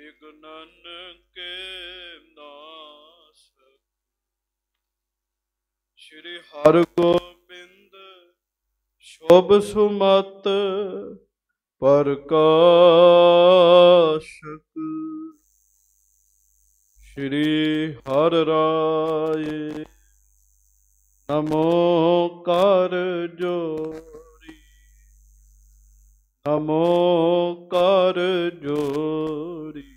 ਬਿਗਨਨ ਕੇ ਨਾਸ ਸ਼੍ਰੀ ਹਰਿ ਗੋਬਿੰਦ ਸ਼ੋਭ ਸੁਮਤ ਪਰਕਾਸ਼ਕ ਸ਼੍ਰੀ ਹਰ ਰਾਏ ਨਮੋ ਕਰ ਜੋਰੀ ਨਮੋ ਕਰ ਜੋਰੀ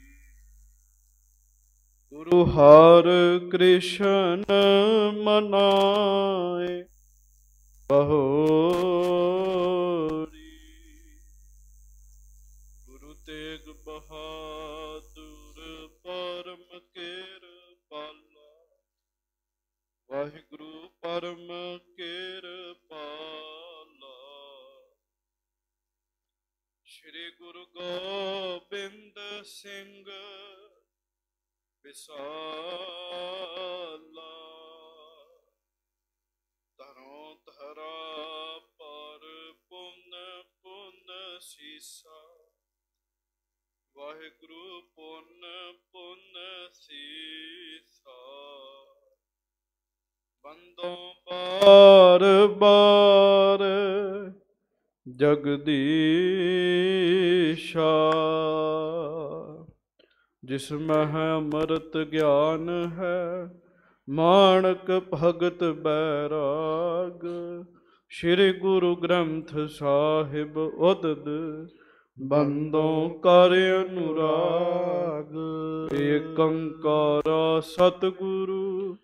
ਗੁਰੂ ਹਰ ਕ੍ਰਿਸ਼ਨ ਮਨਾਏ ਬਹੋਰੀ ਗੁਰੂ ਤੇਗ ਬਹਾਦਰ ਪਰਮ ਕੇਰ ਪਾਲਾ ਵਾਹਿਗੁਰੂ ਪਰਮ ਕੇਰ ਪਾਲਾ ਸ੍ਰੀ ਗੁਰੂ ਗੋਬਿੰਦ ਸਿੰਘ ਵਿਸਾਲਾ ਧਰੋਂ ਧਰਾ ਪਰ ਪੁੰਨ ਪੁੰਨ ਸੀਸਾ ਵਾਹਿਗੁਰੂ ਪੁੰਨ ਪੁੰਨ ਸੀਸਾ ਬੰਦੋਂ ਬਾਰ ਬਾਰ ਜਗਦੀਸ਼ਾ ਜਿਸ ਮਹ ਅਮਰਤ ਗਿਆਨ ਹੈ ਮਾਨਕ ਭਗਤ ਬੈਰਾਗ ਸ੍ਰੀ ਗੁਰੂ ਗ੍ਰੰਥ ਸਾਹਿਬ ਉਦਦ ਬੰਦੋਂ ਕਰ ਅਨੁਰਾਗ ਏਕੰਕਾਰ ਸਤਗੁਰੂ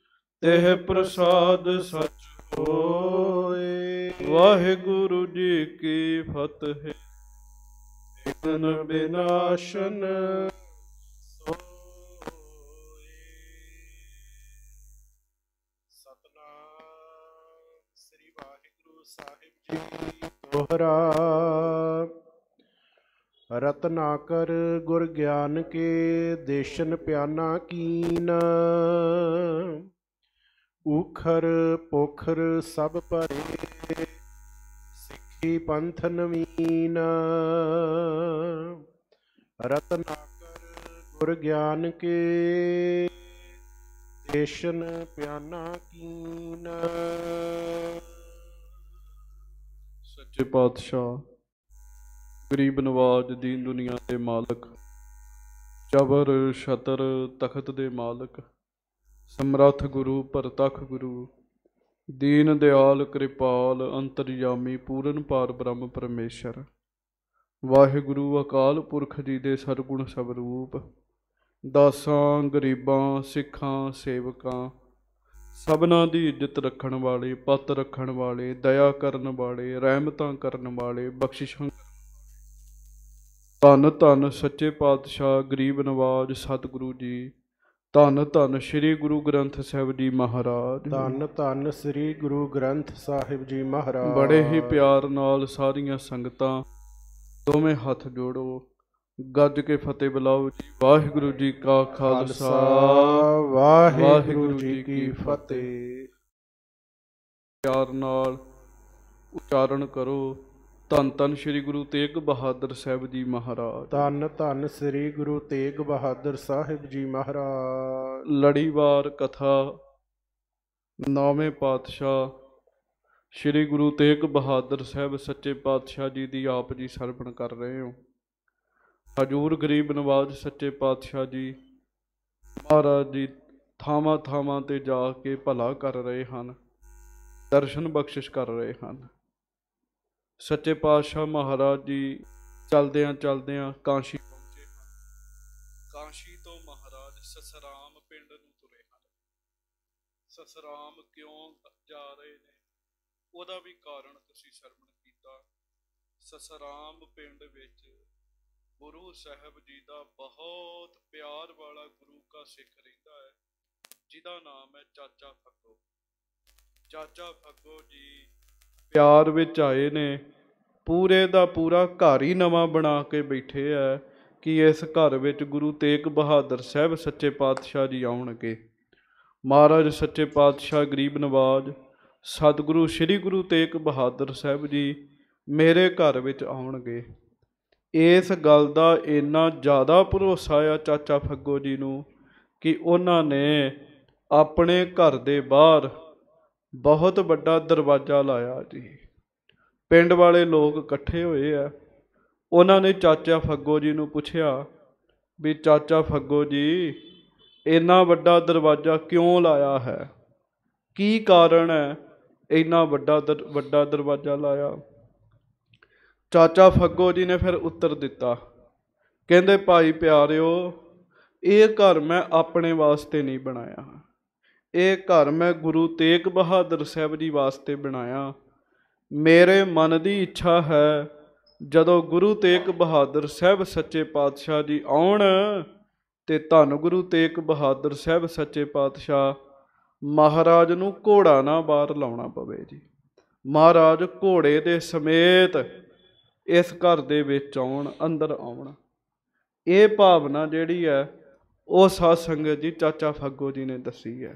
ਤੇਹ ਪ੍ਰਸਾਦ ਸਚ ਹੋਏ ਵਾਹਿਗੁਰੂ ਜੀ ਕੀ ਫਤਿਹ ਇਤਨ ਬਿਨਾਸ਼ਨ ਸਾਹਿਬ ਜੀ ਦੋਹਰਾ ਕਰ ਗੁਰ ਗਿਆਨ ਕੇ ਦੇਸ਼ਨ ਪਿਆਨਾ ਕੀਨ ਉਖਰ ਪੋਖਰ ਸਭ ਭਰੇ ਸਿੱਖੀ ਪੰਥ ਨਵੀਨ ਕਰ ਗੁਰ ਗਿਆਨ ਕੇ ਦੇਸ਼ਨ ਪਿਆਨਾ ਕੀਨ ਸੱਚੇ ਪਾਤਸ਼ਾਹ ਗਰੀਬ ਨਵਾਜ ਦੀਨ ਦੁਨੀਆ ਦੇ ਮਾਲਕ ਜਬਰ ਸ਼ਤਰ ਤਖਤ ਦੇ ਮਾਲਕ ਸਮਰੱਥ ਗੁਰੂ ਪਰਤਖ ਗੁਰੂ ਦੀਨ ਦਿਆਲ ਕਿਰਪਾਲ ਅੰਤਰਜਾਮੀ ਪੂਰਨ ਪਾਰ ਬ੍ਰਹਮ ਪਰਮੇਸ਼ਰ ਵਾਹਿਗੁਰੂ ਅਕਾਲ ਪੁਰਖ ਜੀ ਦੇ ਸਰਗੁਣ ਸਵਰੂਪ ਦਾਸਾਂ ਗਰੀਬਾਂ ਸਿੱਖਾਂ ਸੇਵਕਾਂ ਸਭਨਾਂ ਦੀ ਇੱਜ਼ਤ ਰੱਖਣ ਵਾਲੇ ਪਤ ਰੱਖਣ ਵਾਲੇ ਦਇਆ ਕਰਨ ਵਾਲੇ ਰਹਿਮਤਾਂ ਕਰਨ ਵਾਲੇ ਬਖਸ਼ਿਸ਼ਾਂ ਧੰਨ ਧੰਨ ਸੱਚੇ ਪਾਤਸ਼ਾਹ ਗਰੀਬ ਨਵਾਜ ਸਤਿਗੁਰੂ ਜੀ ਧੰਨ ਧੰਨ ਸ੍ਰੀ ਗੁਰੂ ਗ੍ਰੰਥ ਸਾਹਿਬ ਜੀ ਮਹਾਰਾਜ ਧੰਨ ਧੰਨ ਸ੍ਰੀ ਗੁਰੂ ਗ੍ਰੰਥ ਸਾਹਿਬ ਜੀ ਮਹਾਰਾਜ ਬੜੇ ਹੀ ਪਿਆਰ ਨਾਲ ਸਾਰੀਆਂ ਸੰਗਤਾਂ ਦੋਵੇਂ ਹੱਥ ਜੋੜੋ ਗੱਜ ਕੇ ਫਤਿਹ ਬੁਲਾਓ ਜੀ ਵਾਹਿਗੁਰੂ ਜੀ ਕਾ ਖਾਲਸਾ ਵਾਹਿਗੁਰੂ ਜੀ ਕੀ ਫਤਿਹ ਪਿਆਰ ਨਾਲ ਉਚਾਰਨ ਕਰੋ ਤਨ ਤਨ ਸ੍ਰੀ ਗੁਰੂ ਤੇਗ ਬਹਾਦਰ ਸਾਹਿਬ ਜੀ ਮਹਾਰਾਜ ਤਨ ਤਨ ਸ੍ਰੀ ਗੁਰੂ ਤੇਗ ਬਹਾਦਰ ਸਾਹਿਬ ਜੀ ਮਹਾਰਾਜ ਲੜੀਵਾਰ ਕਥਾ ਨੌਵੇਂ ਪਾਤਸ਼ਾਹ ਸ੍ਰੀ ਗੁਰੂ ਤੇਗ ਬਹਾਦਰ ਸਾਹਿਬ ਸੱਚੇ ਪਾਤਸ਼ਾਹ ਜੀ ਦੀ ਆਪ ਜੀ ਸਰਵਣ ਕਰ ਰਹੇ ਹੋ ਹਜੂਰ ਗਰੀਬ ਨਵਾਜ ਸੱਚੇ ਪਾਤਸ਼ਾਹ ਜੀ ਮਹਾਰਾਜ ਜੀ ਥਾਵਾਂ ਥਾਵਾਂ ਤੇ ਜਾ ਕੇ ਭਲਾ ਕਰ ਰਹੇ ਹਨ ਦਰਸ਼ਨ ਬਖਸ਼ਿਸ਼ ਕਰ ਰਹੇ ਹਨ ਸੱਚੇ ਪਾਤਸ਼ਾਹ ਮਹਾਰਾਜ ਜੀ ਚਲਦਿਆਂ ਚਲਦਿਆਂ ਕਾਂਸ਼ੀ ਪਹੁੰਚੇ ਕਾਂਸ਼ੀ ਤੋਂ ਮਹਾਰਾਜ ਸਸਰਾਮ ਪਿੰਡ ਨੂੰ ਤੁਰੇ ਹਨ ਸਸਰਾਮ ਕਿਉਂ ਜਾ ਰਹੇ ਨੇ ਉਹਦਾ ਵੀ ਕਾਰਨ ਤੁਸੀਂ ਸ਼ਰਮਣ ਕੀਤਾ ਸਸਰਾਮ ਪਿੰਡ ਵਿੱਚ ਗੁਰੂ ਸਾਹਿਬ ਜੀ ਦਾ ਬਹੁਤ ਪਿਆਰ ਵਾਲਾ ਗੁਰੂ ਕਾ ਸਿੱਖ ਰਹਿੰਦਾ ਹੈ ਜਿਹਦਾ ਨਾਮ ਹੈ ਚਾਚਾ ਫੱਗੋ ਚਾਚਾ ਫੱਗੋ ਜੀ ਪਿਆਰ ਵਿੱਚ ਆਏ ਨੇ ਪੂਰੇ ਦਾ ਪੂਰਾ ਘਰ ਹੀ ਨਵਾਂ ਬਣਾ ਕੇ ਬੈਠੇ ਆ ਕਿ ਇਸ ਘਰ ਵਿੱਚ ਗੁਰੂ ਤੇਗ ਬਹਾਦਰ ਸਾਹਿਬ ਸੱਚੇ ਪਾਤਸ਼ਾਹ ਜੀ ਆਉਣਗੇ ਮਹਾਰਾਜ ਸੱਚੇ ਪਾਤਸ਼ਾਹ ਗਰੀਬ ਨਵਾਜ ਸਤਿਗੁਰੂ ਸ੍ਰੀ ਗੁਰੂ ਤੇਗ ਬਹਾਦਰ ਸਾਹਿਬ ਜੀ ਮੇਰੇ ਘਰ ਵਿੱਚ ਆਉਣਗੇ ਇਸ ਗੱਲ ਦਾ ਇੰਨਾ ਜ਼ਿਆਦਾ ਭਰੋਸਾ ਆ ਚਾਚਾ ਫੱਗੋ ਜੀ ਨੂੰ ਕਿ ਉਹਨਾਂ ਨੇ ਆਪਣੇ ਘਰ ਦੇ ਬਾਹਰ ਬਹੁਤ ਵੱਡਾ ਦਰਵਾਜ਼ਾ ਲਾਇਆ ਜੀ ਪਿੰਡ ਵਾਲੇ ਲੋਕ ਇਕੱਠੇ ਹੋਏ ਆ ਉਹਨਾਂ ਨੇ ਚਾਚਾ ਫੱਗੋ ਜੀ ਨੂੰ ਪੁੱਛਿਆ ਵੀ ਚਾਚਾ ਫੱਗੋ ਜੀ ਇੰਨਾ ਵੱਡਾ ਦਰਵਾਜ਼ਾ ਕਿਉਂ ਲਾਇਆ ਹੈ ਕੀ ਕਾਰਨ ਹੈ ਇੰਨਾ ਵੱਡਾ ਵੱਡਾ ਦਰਵਾਜ਼ਾ ਲਾਇਆ ਚਾਚਾ ਫੱਗੋ ਜੀ ਨੇ ਫਿਰ ਉੱਤਰ ਦਿੱਤਾ ਕਹਿੰਦੇ ਭਾਈ ਪਿਆਰਿਓ ਇਹ ਘਰ ਮੈਂ ਆਪਣੇ ਵਾਸਤੇ ਨਹੀਂ ਬਣਾਇਆ ਇਹ ਘਰ ਮੈਂ ਗੁਰੂ ਤੇਗ ਬਹਾਦਰ ਸਾਹਿਬ ਜੀ ਵਾਸਤੇ ਬਣਾਇਆ ਮੇਰੇ ਮਨ ਦੀ ਇੱਛਾ ਹੈ ਜਦੋਂ ਗੁਰੂ ਤੇਗ ਬਹਾਦਰ ਸਾਹਿਬ ਸੱਚੇ ਪਾਤਸ਼ਾਹ ਜੀ ਆਉਣ ਤੇ ਧੰਨ ਗੁਰੂ ਤੇਗ ਬਹਾਦਰ ਸਾਹਿਬ ਸੱਚੇ ਪਾਤਸ਼ਾਹ ਮਹਾਰਾਜ ਨੂੰ ਘੋੜਾ ਨਾ ਬਾਹਰ ਲਾਉਣਾ ਪਵੇ ਜੀ ਮਹਾਰਾਜ ਘੋੜੇ ਦੇ ਸਮੇਤ ਇਸ ਘਰ ਦੇ ਵਿੱਚ ਆਉਣ ਅੰਦਰ ਆਉਣ ਇਹ ਭਾਵਨਾ ਜਿਹੜੀ ਹੈ ਉਹ ਸਾਧ ਸੰਗਤ ਜੀ ਚਾਚਾ ਫੱਗੋ ਜੀ ਨੇ ਦੱਸੀ ਹੈ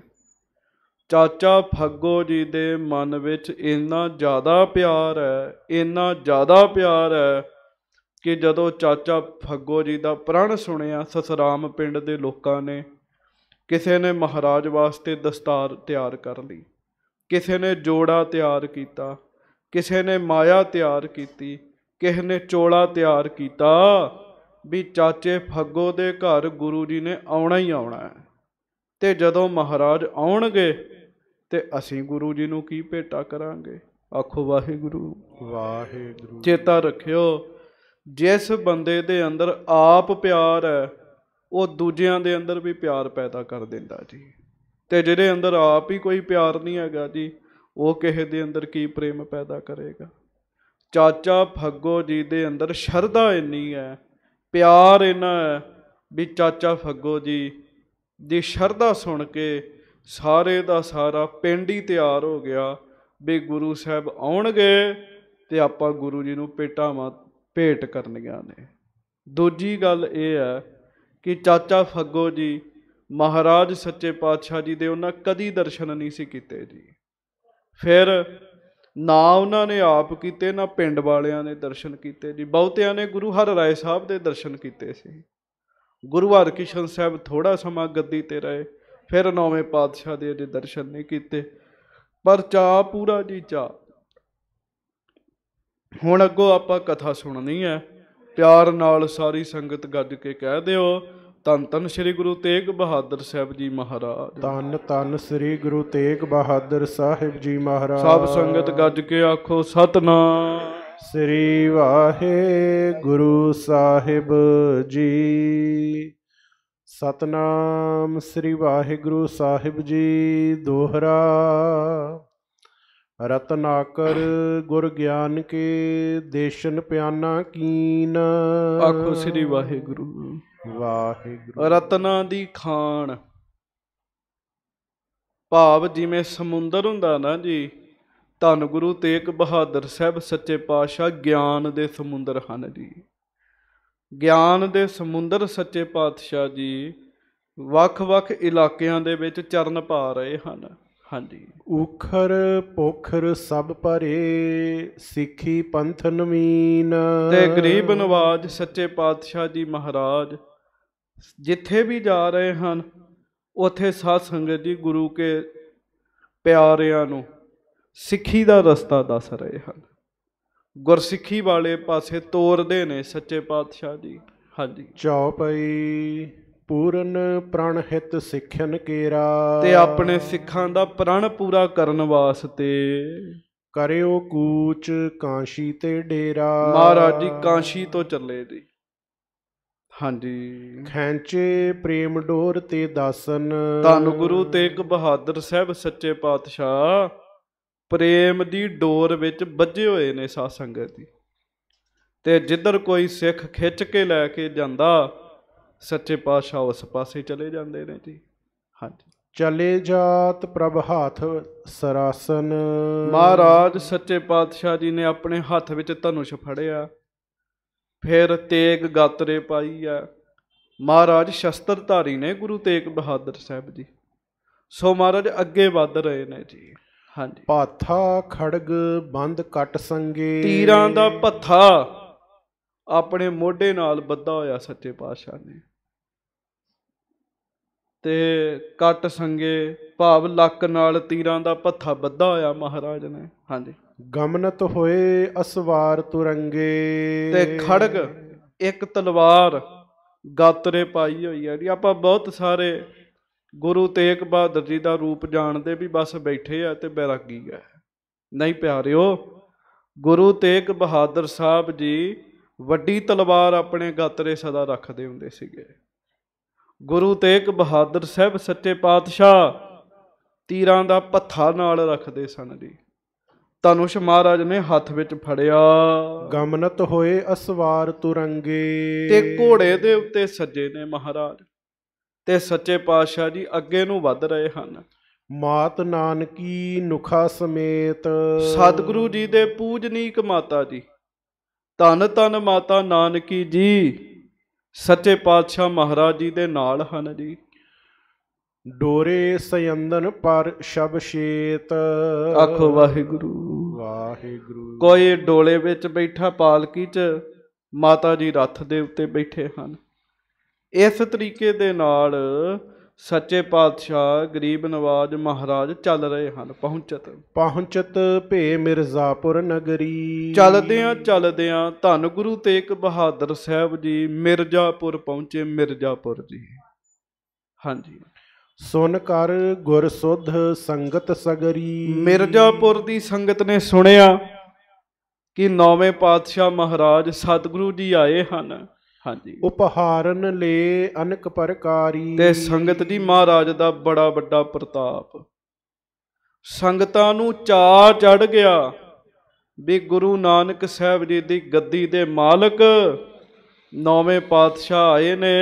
ਚਾਚਾ ਫੱਗੋ ਜੀ ਦੇ ਮਨ ਵਿੱਚ ਇੰਨਾ ਜ਼ਿਆਦਾ ਪਿਆਰ ਹੈ ਇੰਨਾ ਜ਼ਿਆਦਾ ਪਿਆਰ ਹੈ ਕਿ ਜਦੋਂ ਚਾਚਾ ਫੱਗੋ ਜੀ ਦਾ ਪ੍ਰਣ ਸੁਣਿਆ ਸਸਰਾਮ ਪਿੰਡ ਦੇ ਲੋਕਾਂ ਨੇ ਕਿਸੇ ਨੇ ਮਹਾਰਾਜ ਵਾਸਤੇ ਦਸਤਾਰ ਤਿਆਰ ਕਰ ਲਈ ਕਿਸੇ ਨੇ ਜੋੜਾ ਤਿਆਰ ਕੀਤਾ ਕਿਸੇ ਨੇ ਮਾਇਆ ਤਿਆਰ ਕੀਤੀ ਕਿਸ ਨੇ ਚੋਲਾ ਤਿਆਰ ਕੀਤਾ ਵੀ ਚਾਚੇ ਫੱਗੋ ਦੇ ਘਰ ਗੁਰੂ ਜੀ ਨੇ ਆਉਣਾ ਹੀ ਆਉਣਾ ਹੈ ਤੇ ਜਦੋਂ ਮਹਾਰਾਜ ਆਉਣਗੇ ਤੇ ਅਸੀਂ ਗੁਰੂ ਜੀ ਨੂੰ ਕੀ ਭੇਟਾ ਕਰਾਂਗੇ ਆਖੋ ਵਾਹਿਗੁਰੂ ਵਾਹਿਗੁਰੂ ਚੇਤਾ ਰੱਖਿਓ ਜਿਸ ਬੰਦੇ ਦੇ ਅੰਦਰ ਆਪ ਪਿਆਰ ਹੈ ਉਹ ਦੂਜਿਆਂ ਦੇ ਅੰਦਰ ਵੀ ਪਿਆਰ ਪੈਦਾ ਕਰ ਦਿੰਦਾ ਜੀ ਤੇ ਜਿਹਦੇ ਅੰਦਰ ਆਪ ਹੀ ਕੋਈ ਪਿਆਰ ਨਹੀਂ ਹੈਗਾ ਜੀ ਉਹ ਕਿਸੇ ਦੇ ਅੰਦਰ ਕੀ ਪ੍ਰੇਮ ਪੈਦਾ ਕਰੇਗਾ ਚਾਚਾ ਫੱਗੋ ਜੀ ਦੇ ਅੰਦਰ ਸ਼ਰਧਾ ਇੰਨੀ ਹੈ ਪਿਆਰ ਇਹਨਾਂ ਹੈ ਵੀ ਚਾਚਾ ਫੱਗੋ ਜੀ ਦੀ ਸ਼ਰਧਾ ਸੁਣ ਕੇ ਸਾਰੇ ਦਾ ਸਾਰਾ ਪਿੰਡ ਹੀ ਤਿਆਰ ਹੋ ਗਿਆ ਵੀ ਗੁਰੂ ਸਾਹਿਬ ਆਉਣਗੇ ਤੇ ਆਪਾਂ ਗੁਰੂ ਜੀ ਨੂੰ ਪੇਟਾਵਾਂ ਭੇਟ ਕਰਨੀਆਂ ਨੇ ਦੂਜੀ ਗੱਲ ਇਹ ਹੈ ਕਿ ਚਾਚਾ ਫੱਗੋ ਜੀ ਮਹਾਰਾਜ ਸੱਚੇ ਪਾਤਸ਼ਾਹ ਜੀ ਦੇ ਉਹਨਾਂ ਕਦੀ ਦਰਸ਼ਨ ਨਹੀਂ ਸੀ ਕੀਤੇ ਜੀ ਫਿਰ ਨਾ ਉਹਨਾਂ ਨੇ ਆਪ ਕੀਤੇ ਨਾ ਪਿੰਡ ਵਾਲਿਆਂ ਨੇ ਦਰਸ਼ਨ ਕੀਤੇ ਜੀ ਬਹੁਤਿਆਂ ਨੇ ਗੁਰੂ ਹਰ ਰਾਏ ਸਾਹਿਬ ਦੇ ਦਰਸ਼ਨ ਕੀਤੇ ਸੀ ਗੁਰੂ ਹਰਕਿਸ਼ਨ ਸਾਹਿਬ ਥੋੜਾ ਸਮਾਂ ਗੱਦੀ ਤੇ ਰਹੇ ਫਿਰ ਨੌਵੇਂ ਪਾਤਸ਼ਾਹ ਦੇ ਅਜੇ ਦਰਸ਼ਨ ਨਹੀਂ ਕੀਤੇ ਪਰ ਚਾ ਪੂਰਾ ਜੀ ਚਾ ਹੁਣ ਅੱਗੋਂ ਆਪਾਂ ਕਥਾ ਸੁਣਨੀ ਹੈ ਪਿਆਰ ਨਾਲ ਸਾਰੀ ਸੰਗਤ ਗੱਜ ਕੇ ਕਹਿ ਦਿਓ ਤਨ ਤਨ ਸ੍ਰੀ ਗੁਰੂ ਤੇਗ ਬਹਾਦਰ ਸਾਹਿਬ ਜੀ ਮਹਾਰਾਜ ਤਨ ਤਨ ਸ੍ਰੀ ਗੁਰੂ ਤੇਗ ਬਹਾਦਰ ਸਾਹਿਬ ਜੀ ਮਹਾਰਾਜ ਸਭ ਸੰਗਤ ਗੱਜ ਕੇ ਆਖੋ ਸਤਨਾਮ ਸ੍ਰੀ ਵਾਹਿਗੁਰੂ ਸਾਹਿਬ ਜੀ ਸਤਨਾਮ ਸ੍ਰੀ ਵਾਹਿਗੁਰੂ ਸਾਹਿਬ ਜੀ ਦੋਹਰਾ ਰਤਨਾਕਰ ਗੁਰ ਗਿਆਨ ਕੇ ਦੇਸ਼ਨ ਪਿਆਨਾ ਕੀਨ ਆਖੋ ਸ੍ਰੀ ਵਾਹਿਗੁਰੂ ਵਾਹਿਗੁਰੂ ਰਤਨਾਂ ਦੀ ਖਾਨ ਭਾਵ ਜਿਵੇਂ ਸਮੁੰਦਰ ਹੁੰਦਾ ਨਾ ਜੀ ਧੰਨ ਗੁਰੂ ਤੇਗ ਬਹਾਦਰ ਸਾਹਿਬ ਸੱਚੇ ਪਾਤਸ਼ਾਹ ਗਿਆਨ ਦੇ ਸਮੁੰਦਰ ਹਨ ਜੀ ਗਿਆਨ ਦੇ ਸਮੁੰਦਰ ਸੱਚੇ ਪਾਤਸ਼ਾਹ ਜੀ ਵੱਖ-ਵੱਖ ਇਲਾਕਿਆਂ ਦੇ ਵਿੱਚ ਚਰਨ ਪਾ ਰਹੇ ਹਨ ਹਾਂਜੀ ਉਖਰ ਪੋਖਰ ਸਭ ਪਰੇ ਸਿੱਖੀ ਪੰਥ ਨਵੀਨ ਤੇ ਗਰੀਬ ਨਵਾਜ ਸੱਚੇ ਪਾਤਸ਼ਾਹ ਜੀ ਮਹਾਰਾਜ ਜਿੱਥੇ ਵੀ ਜਾ ਰਹੇ ਹਨ ਉਥੇ ਸਾਧ ਸੰਗਤ ਜੀ ਗੁਰੂ ਕੇ ਪਿਆਰਿਆਂ ਨੂੰ ਸਿੱਖੀ ਦਾ ਰਸਤਾ ਦੱਸ ਰਹੇ ਹਨ ਗੁਰਸਿੱਖੀ ਵਾਲੇ ਪਾਸੇ ਤੋਰਦੇ ਨੇ ਸੱਚੇ ਪਾਤਸ਼ਾਹ ਜੀ ਹਾਂਜੀ ਚੌਪਈ ਪੂਰਨ ਪ੍ਰਣ ਹਿਤ ਸਿੱਖਣ ਕੇਰਾ ਤੇ ਆਪਣੇ ਸਿੱਖਾਂ ਦਾ ਪ੍ਰਣ ਪੂਰਾ ਕਰਨ ਵਾਸਤੇ ਕਰਿਓ ਕੂਚ ਕਾਂਸ਼ੀ ਤੇ ਡੇਰਾ ਮਹਾਰਾਜ ਜੀ ਕਾਂਸ਼ੀ ਤੋਂ ਚੱਲੇ ਜੀ ਹਾਂਜੀ ਖੈਂਚੇ ਪ੍ਰੇਮ ਡੋਰ ਤੇ ਦਾਸਨ ਧੰਨ ਗੁਰੂ ਤੇਗ ਬਹਾਦਰ ਸਾਹਿਬ ਸੱਚੇ ਪਾਤਸ਼ਾਹ ਪ੍ਰੇਮ ਦੀ ਡੋਰ ਵਿੱਚ ਵੱਜੇ ਹੋਏ ਨੇ ਸਾਧ ਸੰਗਤ ਦੀ ਤੇ ਜਿੱਧਰ ਕੋਈ ਸਿੱਖ ਖਿੱਚ ਕੇ ਲੈ ਕੇ ਜਾਂਦਾ ਸੱਚੇ ਪਾਤਸ਼ਾਹ ਉਸ ਪਾਸੇ ਚਲੇ ਜਾਂਦੇ ਨੇ ਜੀ ਹਾਂਜੀ ਚਲੇ ਜਾਤ ਪ੍ਰਭ ਹੱਥ ਸਰਾਸਨ ਮਹਾਰਾਜ ਸੱਚੇ ਪਾਤਸ਼ਾਹ ਜੀ ਨੇ ਆਪਣੇ ਹੱਥ ਵਿੱਚ ਧਨੁਸ਼ ਫੜਿਆ ਫਿਰ ਤੇਗ ਗਾਤਰੇ ਪਾਈ ਆ ਮਹਾਰਾਜ ਸ਼ਸਤਰਧਾਰੀ ਨੇ ਗੁਰੂ ਤੇਗ ਬਹਾਦਰ ਸਾਹਿਬ ਜੀ ਸੋ ਮਹਾਰਾਜ ਅੱਗੇ ਵੱਧ ਰਹੇ ਨੇ ਜੀ ਹਾਂਜੀ ਪਾਥਾ ਖੜਗ ਬੰਦ ਕੱਟ ਸੰਗੇ ਤੀਰਾਂ ਦਾ ਪੱਥਾ ਆਪਣੇ ਮੋਢੇ ਨਾਲ ਬੱਧਾ ਹੋਇਆ ਸੱਚੇ ਪਾਤਸ਼ਾਹ ਨੇ ਤੇ ਕੱਟ ਸੰਗੇ ਭਾਵ ਲੱਕ ਨਾਲ ਤੀਰਾਂ ਦਾ ਪੱਥਾ ਬੱਧਾ ਹੋਇਆ ਮਹਾਰਾਜ ਨੇ ਹਾਂਜੀ ਗਮਨਤ ਹੋਏ ਅਸਵਾਰ ਤੁਰੰਗੇ ਤੇ ਖੜਗ ਇੱਕ ਤਲਵਾਰ ਗਾਤਰੇ ਪਾਈ ਹੋਈ ਹੈ ਜੀ ਆਪਾਂ ਬਹੁਤ ਸਾਰੇ ਗੁਰੂ ਤੇਗ ਬਹਾਦਰ ਜੀ ਦਾ ਰੂਪ ਜਾਣਦੇ ਵੀ ਬਸ ਬੈਠੇ ਆ ਤੇ ਬੈਰਾਗੀ ਹੈ ਨਹੀਂ ਪਿਆਰਿਓ ਗੁਰੂ ਤੇਗ ਬਹਾਦਰ ਸਾਹਿਬ ਜੀ ਵੱਡੀ ਤਲਵਾਰ ਆਪਣੇ ਗਾਤਰੇ ਸਦਾ ਰੱਖਦੇ ਹੁੰਦੇ ਸੀਗੇ ਗੁਰੂ ਤੇਗ ਬਹਾਦਰ ਸਾਹਿਬ ਸੱਚੇ ਪਾਤਸ਼ਾਹ ਤੀਰਾਂ ਦਾ ਪੱਥਾ ਨਾਲ ਰੱਖਦੇ ਸਨ ਜੀ ਧਨੁਸ਼ ਮਹਾਰਾਜ ਨੇ ਹੱਥ ਵਿੱਚ ਫੜਿਆ ਗਮਨਤ ਹੋਏ ਅਸਵਾਰ ਤੁਰੰਗੇ ਤੇ ਘੋੜੇ ਦੇ ਉੱਤੇ ਸੱਜੇ ਨੇ ਮਹਾਰਾਜ ਤੇ ਸੱਚੇ ਪਾਤਸ਼ਾਹ ਜੀ ਅੱਗੇ ਨੂੰ ਵੱਧ ਰਹੇ ਹਨ ਮਾਤ ਨਾਨਕੀ ਨੁਖਾ ਸਮੇਤ ਸਤਿਗੁਰੂ ਜੀ ਦੇ ਪੂਜਨੀਕ ਮਾਤਾ ਜੀ ਤਨ ਤਨ ਮਾਤਾ ਨਾਨਕੀ ਜੀ ਸੱਚੇ ਪਾਤਸ਼ਾਹ ਮਹਾਰਾਜ ਜੀ ਦੇ ਨਾਲ ਹਨ ਜੀ ਡੋਰੇ ਸਯੰਦਨ ਪਰ ਸ਼ਬ ਸ਼ਬਸ਼ੇਤ ਆਖੋ ਵਾਹਿਗੁਰੂ ਵਾਹਿਗੁਰੂ ਕੋਈ ਡੋਲੇ ਵਿੱਚ ਬੈਠਾ ਪਾਲਕੀ 'ਚ ਮਾਤਾ ਜੀ ਰੱਥ ਦੇ ਉੱਤੇ ਬੈਠੇ ਹਨ ਇਸ ਤਰੀਕੇ ਦੇ ਨਾਲ ਸੱਚੇ ਪਾਤਸ਼ਾਹ ਗਰੀਬ ਨਵਾਜ ਮਹਾਰਾਜ ਚੱਲ ਰਹੇ ਹਨ ਪਹੁੰਚਤ ਪਹੁੰਚਤ ਭੇ ਮਿਰਜ਼ਾਪੁਰ ਨਗਰੀ ਚੱਲਦਿਆਂ ਚੱਲਦਿਆਂ ਧੰਨ ਗੁਰੂ ਤੇਗ ਬਹਾਦਰ ਸਾਹਿਬ ਜੀ ਮਿਰਜ਼ਾਪੁਰ ਪਹੁੰਚੇ ਮਿਰਜ਼ਾਪੁਰ ਜੀ ਹਾਂਜੀ ਸੁਨ ਕਰ ਗੁਰ ਸੁਧ ਸੰਗਤ ਸਗਰੀ ਮਿਰਜ਼ਾਪੁਰ ਦੀ ਸੰਗਤ ਨੇ ਸੁਣਿਆ ਕਿ ਨੌਵੇਂ ਪਾਤਸ਼ਾਹ ਮਹਾਰਾਜ ਸਤਿਗੁਰੂ ਜੀ ਆਏ ਹਨ ਹਾਂਜੀ ਉਪਹਾਰਨ ਲੈ ਅਨਕ ਪ੍ਰਕਾਰੀ ਤੇ ਸੰਗਤ ਦੀ ਮਹਾਰਾਜ ਦਾ ਬੜਾ ਵੱਡਾ ਪ੍ਰਤਾਪ ਸੰਗਤਾਂ ਨੂੰ ਚਾ ਚੜ ਗਿਆ ਵੀ ਗੁਰੂ ਨਾਨਕ ਸਾਹਿਬ ਜੀ ਦੀ ਗੱਦੀ ਦੇ ਮਾਲਕ ਨੌਵੇਂ ਪਾਤਸ਼ਾਹ ਆਏ ਨੇ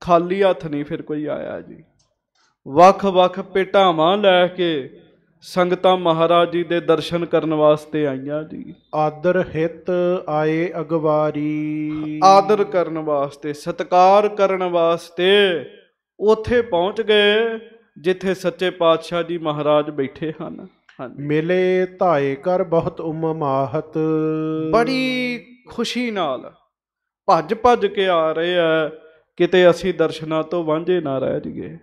ਖਾਲੀ ਹੱਥ ਨਹੀਂ ਫਿਰ ਕੋਈ ਆਇਆ ਜੀ ਵੱਖ-ਵੱਖ ਪੇਟਾਵਾਂ ਲੈ ਕੇ ਸੰਗਤਾਂ ਮਹਾਰਾਜ ਜੀ ਦੇ ਦਰਸ਼ਨ ਕਰਨ ਵਾਸਤੇ ਆਈਆਂ ਜੀ ਆਦਰ ਹਿਤ ਆਏ ਅਗਵਾਰੀ ਆਦਰ ਕਰਨ ਵਾਸਤੇ ਸਤਕਾਰ ਕਰਨ ਵਾਸਤੇ ਉਥੇ ਪਹੁੰਚ ਗਏ ਜਿੱਥੇ ਸੱਚੇ ਪਾਤਸ਼ਾਹ ਜੀ ਮਹਾਰਾਜ ਬੈਠੇ ਹਨ ਮਿਲੇ ਧਾਏ ਕਰ ਬਹੁਤ ਉਮਮਾਹਤ ਬੜੀ ਖੁਸ਼ੀ ਨਾਲ ਭੱਜ ਭੱਜ ਕੇ ਆ ਰਹੇ ਆ ਕਿਤੇ ਅਸੀਂ ਦਰਸ਼ਨਾਂ ਤੋਂ ਵਾਂਝੇ ਨਾ ਰਹਿ ਜਾਈਏ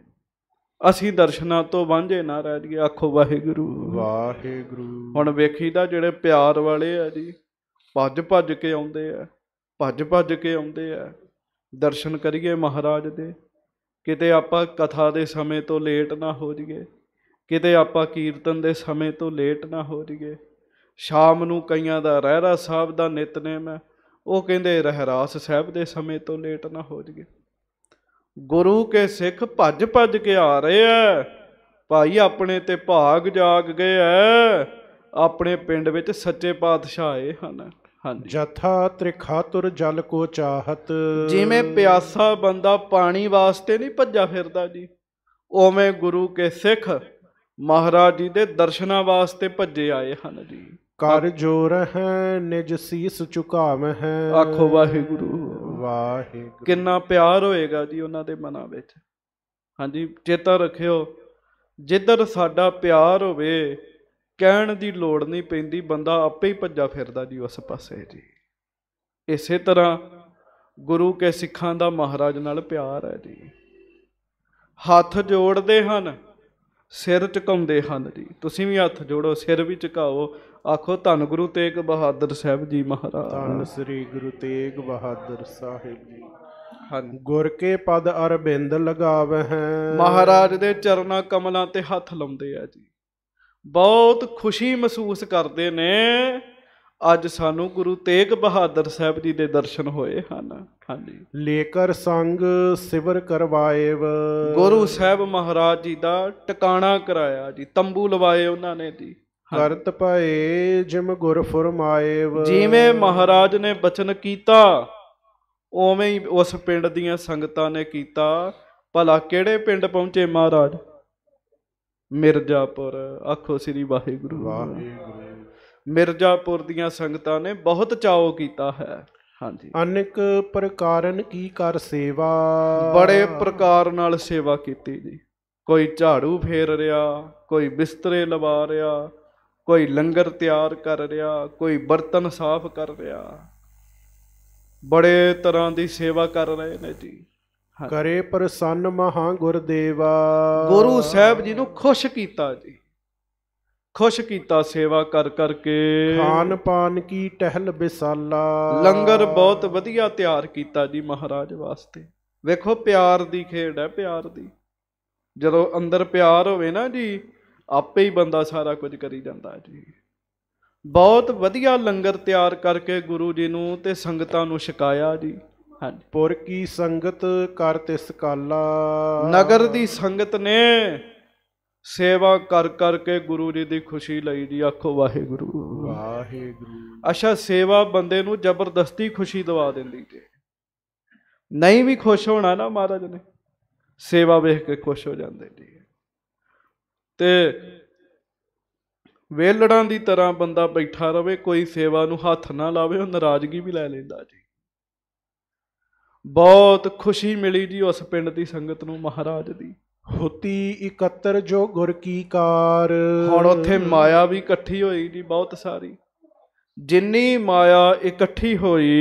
ਅਸੀਂ ਦਰਸ਼ਨਾਂ ਤੋਂ ਵਾਂਝੇ ਨਾ ਰਹਿ ਜੀ ਆਖੋ ਵਾਹਿਗੁਰੂ ਵਾਹਿਗੁਰੂ ਹੁਣ ਵੇਖੀਦਾ ਜਿਹੜੇ ਪਿਆਰ ਵਾਲੇ ਆ ਜੀ ਭੱਜ ਭੱਜ ਕੇ ਆਉਂਦੇ ਆ ਭੱਜ ਭੱਜ ਕੇ ਆਉਂਦੇ ਆ ਦਰਸ਼ਨ ਕਰੀਏ ਮਹਾਰਾਜ ਦੇ ਕਿਤੇ ਆਪਾਂ ਕਥਾ ਦੇ ਸਮੇਂ ਤੋਂ ਲੇਟ ਨਾ ਹੋ ਜਾਈਏ ਕਿਤੇ ਆਪਾਂ ਕੀਰਤਨ ਦੇ ਸਮੇਂ ਤੋਂ ਲੇਟ ਨਾ ਹੋ ਜਾਈਏ ਸ਼ਾਮ ਨੂੰ ਕਈਆਂ ਦਾ ਰਹਿਰਾ ਸਾਹਿਬ ਦਾ ਨਿਤਨੇਮ ਹੈ ਉਹ ਕਹਿੰਦੇ ਰਹਿਰਾਸ ਸਾਹਿਬ ਦੇ ਸਮੇਂ ਤੋਂ ਲੇਟ ਨਾ ਹੋ ਜਾਈਏ ਗੁਰੂ ਕੇ ਸਿੱਖ ਭੱਜ ਭੱਜ ਕੇ ਆ ਰਹੇ ਐ ਭਾਈ ਆਪਣੇ ਤੇ ਭਾਗ ਜਾਗ ਗਏ ਐ ਆਪਣੇ ਪਿੰਡ ਵਿੱਚ ਸੱਚੇ ਪਾਤਸ਼ਾਹ ਆਏ ਹਨ ਹਾਂਜੀ ਜਥਾ ਤ੍ਰਿਖਾਤੁਰ ਜਲ ਕੋ ਚਾਹਤ ਜਿਵੇਂ ਪਿਆਸਾ ਬੰਦਾ ਪਾਣੀ ਵਾਸਤੇ ਨਹੀਂ ਭੱਜਾ ਫਿਰਦਾ ਜੀ ਉਵੇਂ ਗੁਰੂ ਕੇ ਸਿੱਖ ਮਹਾਰਾਜ ਜੀ ਦੇ ਦਰਸ਼ਨਾਂ ਵਾਸਤੇ ਭੱਜੇ ਆਏ ਹਨ ਜੀ ਕਰ ਜੋ ਰਹਿ ਨਿਜ ਸੀਸ ਝੁਕਾਮ ਹੈ ਆਖੋ ਵਾਹਿਗੁਰੂ ਵਾਹਿਗੁਰੂ ਕਿੰਨਾ ਪਿਆਰ ਹੋਏਗਾ ਜੀ ਉਹਨਾਂ ਦੇ ਮਨਾਂ ਵਿੱਚ ਹਾਂਜੀ ਚੇਤਾ ਰੱਖਿਓ ਜਿੱਧਰ ਸਾਡਾ ਪਿਆਰ ਹੋਵੇ ਕਹਿਣ ਦੀ ਲੋੜ ਨਹੀਂ ਪੈਂਦੀ ਬੰਦਾ ਆਪੇ ਹੀ ਭੱਜਾ ਫਿਰਦਾ ਜੀ ਉਸ ਪਾਸੇ ਜੀ ਇਸੇ ਤਰ੍ਹਾਂ ਗੁਰੂ ਕੇ ਸਿੱਖਾਂ ਦਾ ਮਹਾਰਾਜ ਨਾਲ ਪਿਆਰ ਹੈ ਜੀ ਹੱਥ ਜੋੜਦੇ ਹਨ ਸਿਰ ਝੁਕਾਉਂਦੇ ਹਨ ਜੀ ਤੁਸੀਂ ਵੀ ਹੱਥ ਜੋੜੋ ਸਿਰ ਵੀ ਝੁਕਾਓ ਆਖੋ ਧੰਨ ਗੁਰੂ ਤੇਗ ਬਹਾਦਰ ਸਾਹਿਬ ਜੀ ਮਹਾਰਾਜ ਧੰਨ ਸ੍ਰੀ ਗੁਰੂ ਤੇਗ ਬਹਾਦਰ ਸਾਹਿਬ ਜੀ ਹਨ ਗੁਰ ਕੇ ਪਦ ਅਰਬਿੰਦ ਲਗਾਵਹਿ ਮਹਾਰਾਜ ਦੇ ਚਰਨਾਂ ਕਮਲਾਂ ਤੇ ਹੱਥ ਲਾਉਂਦੇ ਆ ਜੀ ਬਹੁਤ ਖੁਸ਼ੀ ਮਹਿਸੂਸ ਕਰਦੇ ਨੇ ਅੱਜ ਸਾਨੂੰ ਗੁਰੂ ਤੇਗ ਬਹਾਦਰ ਸਾਹਿਬ ਜੀ ਦੇ ਦਰਸ਼ਨ ਹੋਏ ਹਨ ਹਾਂਜੀ ਲੇਕਰ ਸੰਗ ਸਿਵਰ ਕਰਵਾਏਵ ਗੁਰੂ ਸਾਹਿਬ ਮਹਾਰਾਜ ਜੀ ਦਾ ਟਿਕਾਣਾ ਕਰਾਇਆ ਜੀ ਤੰਬੂ ਲਵਾਏ ਉਹਨਾਂ ਨੇ ਜੀ ਕਰਤ ਪਾਏ ਜਿਮ ਗੁਰ ਫਰਮਾਏਵ ਜਿਵੇਂ ਮਹਾਰਾਜ ਨੇ ਬਚਨ ਕੀਤਾ ਉਵੇਂ ਹੀ ਉਸ ਪਿੰਡ ਦੀਆਂ ਸੰਗਤਾਂ ਨੇ ਕੀਤਾ ਭਲਾ ਕਿਹੜੇ ਪਿੰਡ ਪਹੁੰਚੇ ਮਹਾਰਾਜ ਮਿਰਜ਼ਾਪੁਰ ਆਖੋ ਸ੍ਰੀ ਵਾਹਿਗੁਰੂ ਵਾਹਿਗੁਰੂ ਮਿਰਜ਼ਾਪੁਰ ਦੀਆਂ ਸੰਗਤਾਂ ਨੇ ਬਹੁਤ ਚਾਓ ਕੀਤਾ ਹੈ ਹਾਂਜੀ ਅਨੇਕ ਪ੍ਰਕਾਰਨ ਕੀ ਕਰ ਸੇਵਾ ਬੜੇ ਪ੍ਰਕਾਰ ਨਾਲ ਸੇਵਾ ਕੀਤੀ ਜੀ ਕੋਈ ਝਾੜੂ ਫੇਰ ਰਿਹਾ ਕੋਈ ਬਿਸਤਰੇ ਲਵਾ ਰਿਹਾ ਕੋਈ ਲੰਗਰ ਤਿਆਰ ਕਰ ਰਿਹਾ ਕੋਈ ਬਰਤਨ ਸਾਫ਼ ਕਰ ਰਿਹਾ ਬੜੇ ਤਰ੍ਹਾਂ ਦੀ ਸੇਵਾ ਕਰ ਰਹੇ ਨੇ ਜੀ ਕਰੇ ਪ੍ਰਸੰਨ ਮਹਾ ਗੁਰਦੇਵਾ ਗੁਰੂ ਸਾਹਿਬ ਜੀ ਨੂੰ ਖੁਸ਼ ਕੀਤਾ ਜੀ ਖੁਸ਼ ਕੀਤਾ ਸੇਵਾ ਕਰ ਕਰਕੇ ਖਾਨ ਪਾਨ ਕੀ ਟਹਿਲ ਬਿਸਾਲਾ ਲੰਗਰ ਬਹੁਤ ਵਧੀਆ ਤਿਆਰ ਕੀਤਾ ਜੀ ਮਹਾਰਾਜ ਵਾਸਤੇ ਵੇਖੋ ਪਿਆਰ ਦੀ ਖੇਡ ਹੈ ਪਿਆਰ ਦੀ ਜਦੋਂ ਅੰਦਰ ਪਿਆਰ ਹੋਵੇ ਨਾ ਜੀ ਆਪੇ ਹੀ ਬੰਦਾ ਸਾਰਾ ਕੁਝ ਕਰੀ ਜਾਂਦਾ ਹੈ ਜੀ ਬਹੁਤ ਵਧੀਆ ਲੰਗਰ ਤਿਆਰ ਕਰਕੇ ਗੁਰੂ ਜੀ ਨੂੰ ਤੇ ਸੰਗਤਾਂ ਨੂੰ ਛਕਾਇਆ ਜੀ ਹਾਂਜੀ ਪੁਰ ਕੀ ਸੰਗਤ ਕਰ ਤਿਸ ਕਾਲਾ ਨਗਰ ਦੀ ਸੰਗਤ ਨੇ ਸੇਵਾ ਕਰ ਕਰਕੇ ਗੁਰੂ ਜੀ ਦੀ ਖੁਸ਼ੀ ਲਈ ਜੀ ਆਖੋ ਵਾਹਿਗੁਰੂ ਵਾਹਿਗੁਰੂ ਅਸ਼ਾ ਸੇਵਾ ਬੰਦੇ ਨੂੰ ਜ਼ਬਰਦਸਤੀ ਖੁਸ਼ੀ ਦਵਾ ਦਿੰਦੀ ਤੇ ਨਹੀਂ ਵੀ ਖੁਸ਼ ਹੋਣਾ ਨਾ ਮਹਾਰਾਜ ਨੇ ਸੇਵਾ ਵੇਖ ਕੇ ਖੁਸ਼ ਹੋ ਜਾਂਦੇ ਜੀ ਤੇ ਵੇਲੜਾਂ ਦੀ ਤਰ੍ਹਾਂ ਬੰਦਾ ਬੈਠਾ ਰਵੇ ਕੋਈ ਸੇਵਾ ਨੂੰ ਹੱਥ ਨਾ ਲਾਵੇ ਉਹ ਨਾਰਾਜ਼ਗੀ ਵੀ ਲੈ ਲੈਂਦਾ ਜੀ ਬਹੁਤ ਖੁਸ਼ੀ ਮਿਲੀ ਜੀ ਉਸ ਪਿੰਡ ਦੀ ਸੰਗਤ ਨੂੰ ਮਹਾਰਾਜ ਦੀ ਹੁਤੀ ਇਕੱਤਰ ਜੋ ਗੁਰ ਕੀ ਕਾਰ ਹੁਣ ਉੱਥੇ ਮਾਇਆ ਵੀ ਇਕੱਠੀ ਹੋਈ ਜੀ ਬਹੁਤ ਸਾਰੀ ਜਿੰਨੀ ਮਾਇਆ ਇਕੱਠੀ ਹੋਈ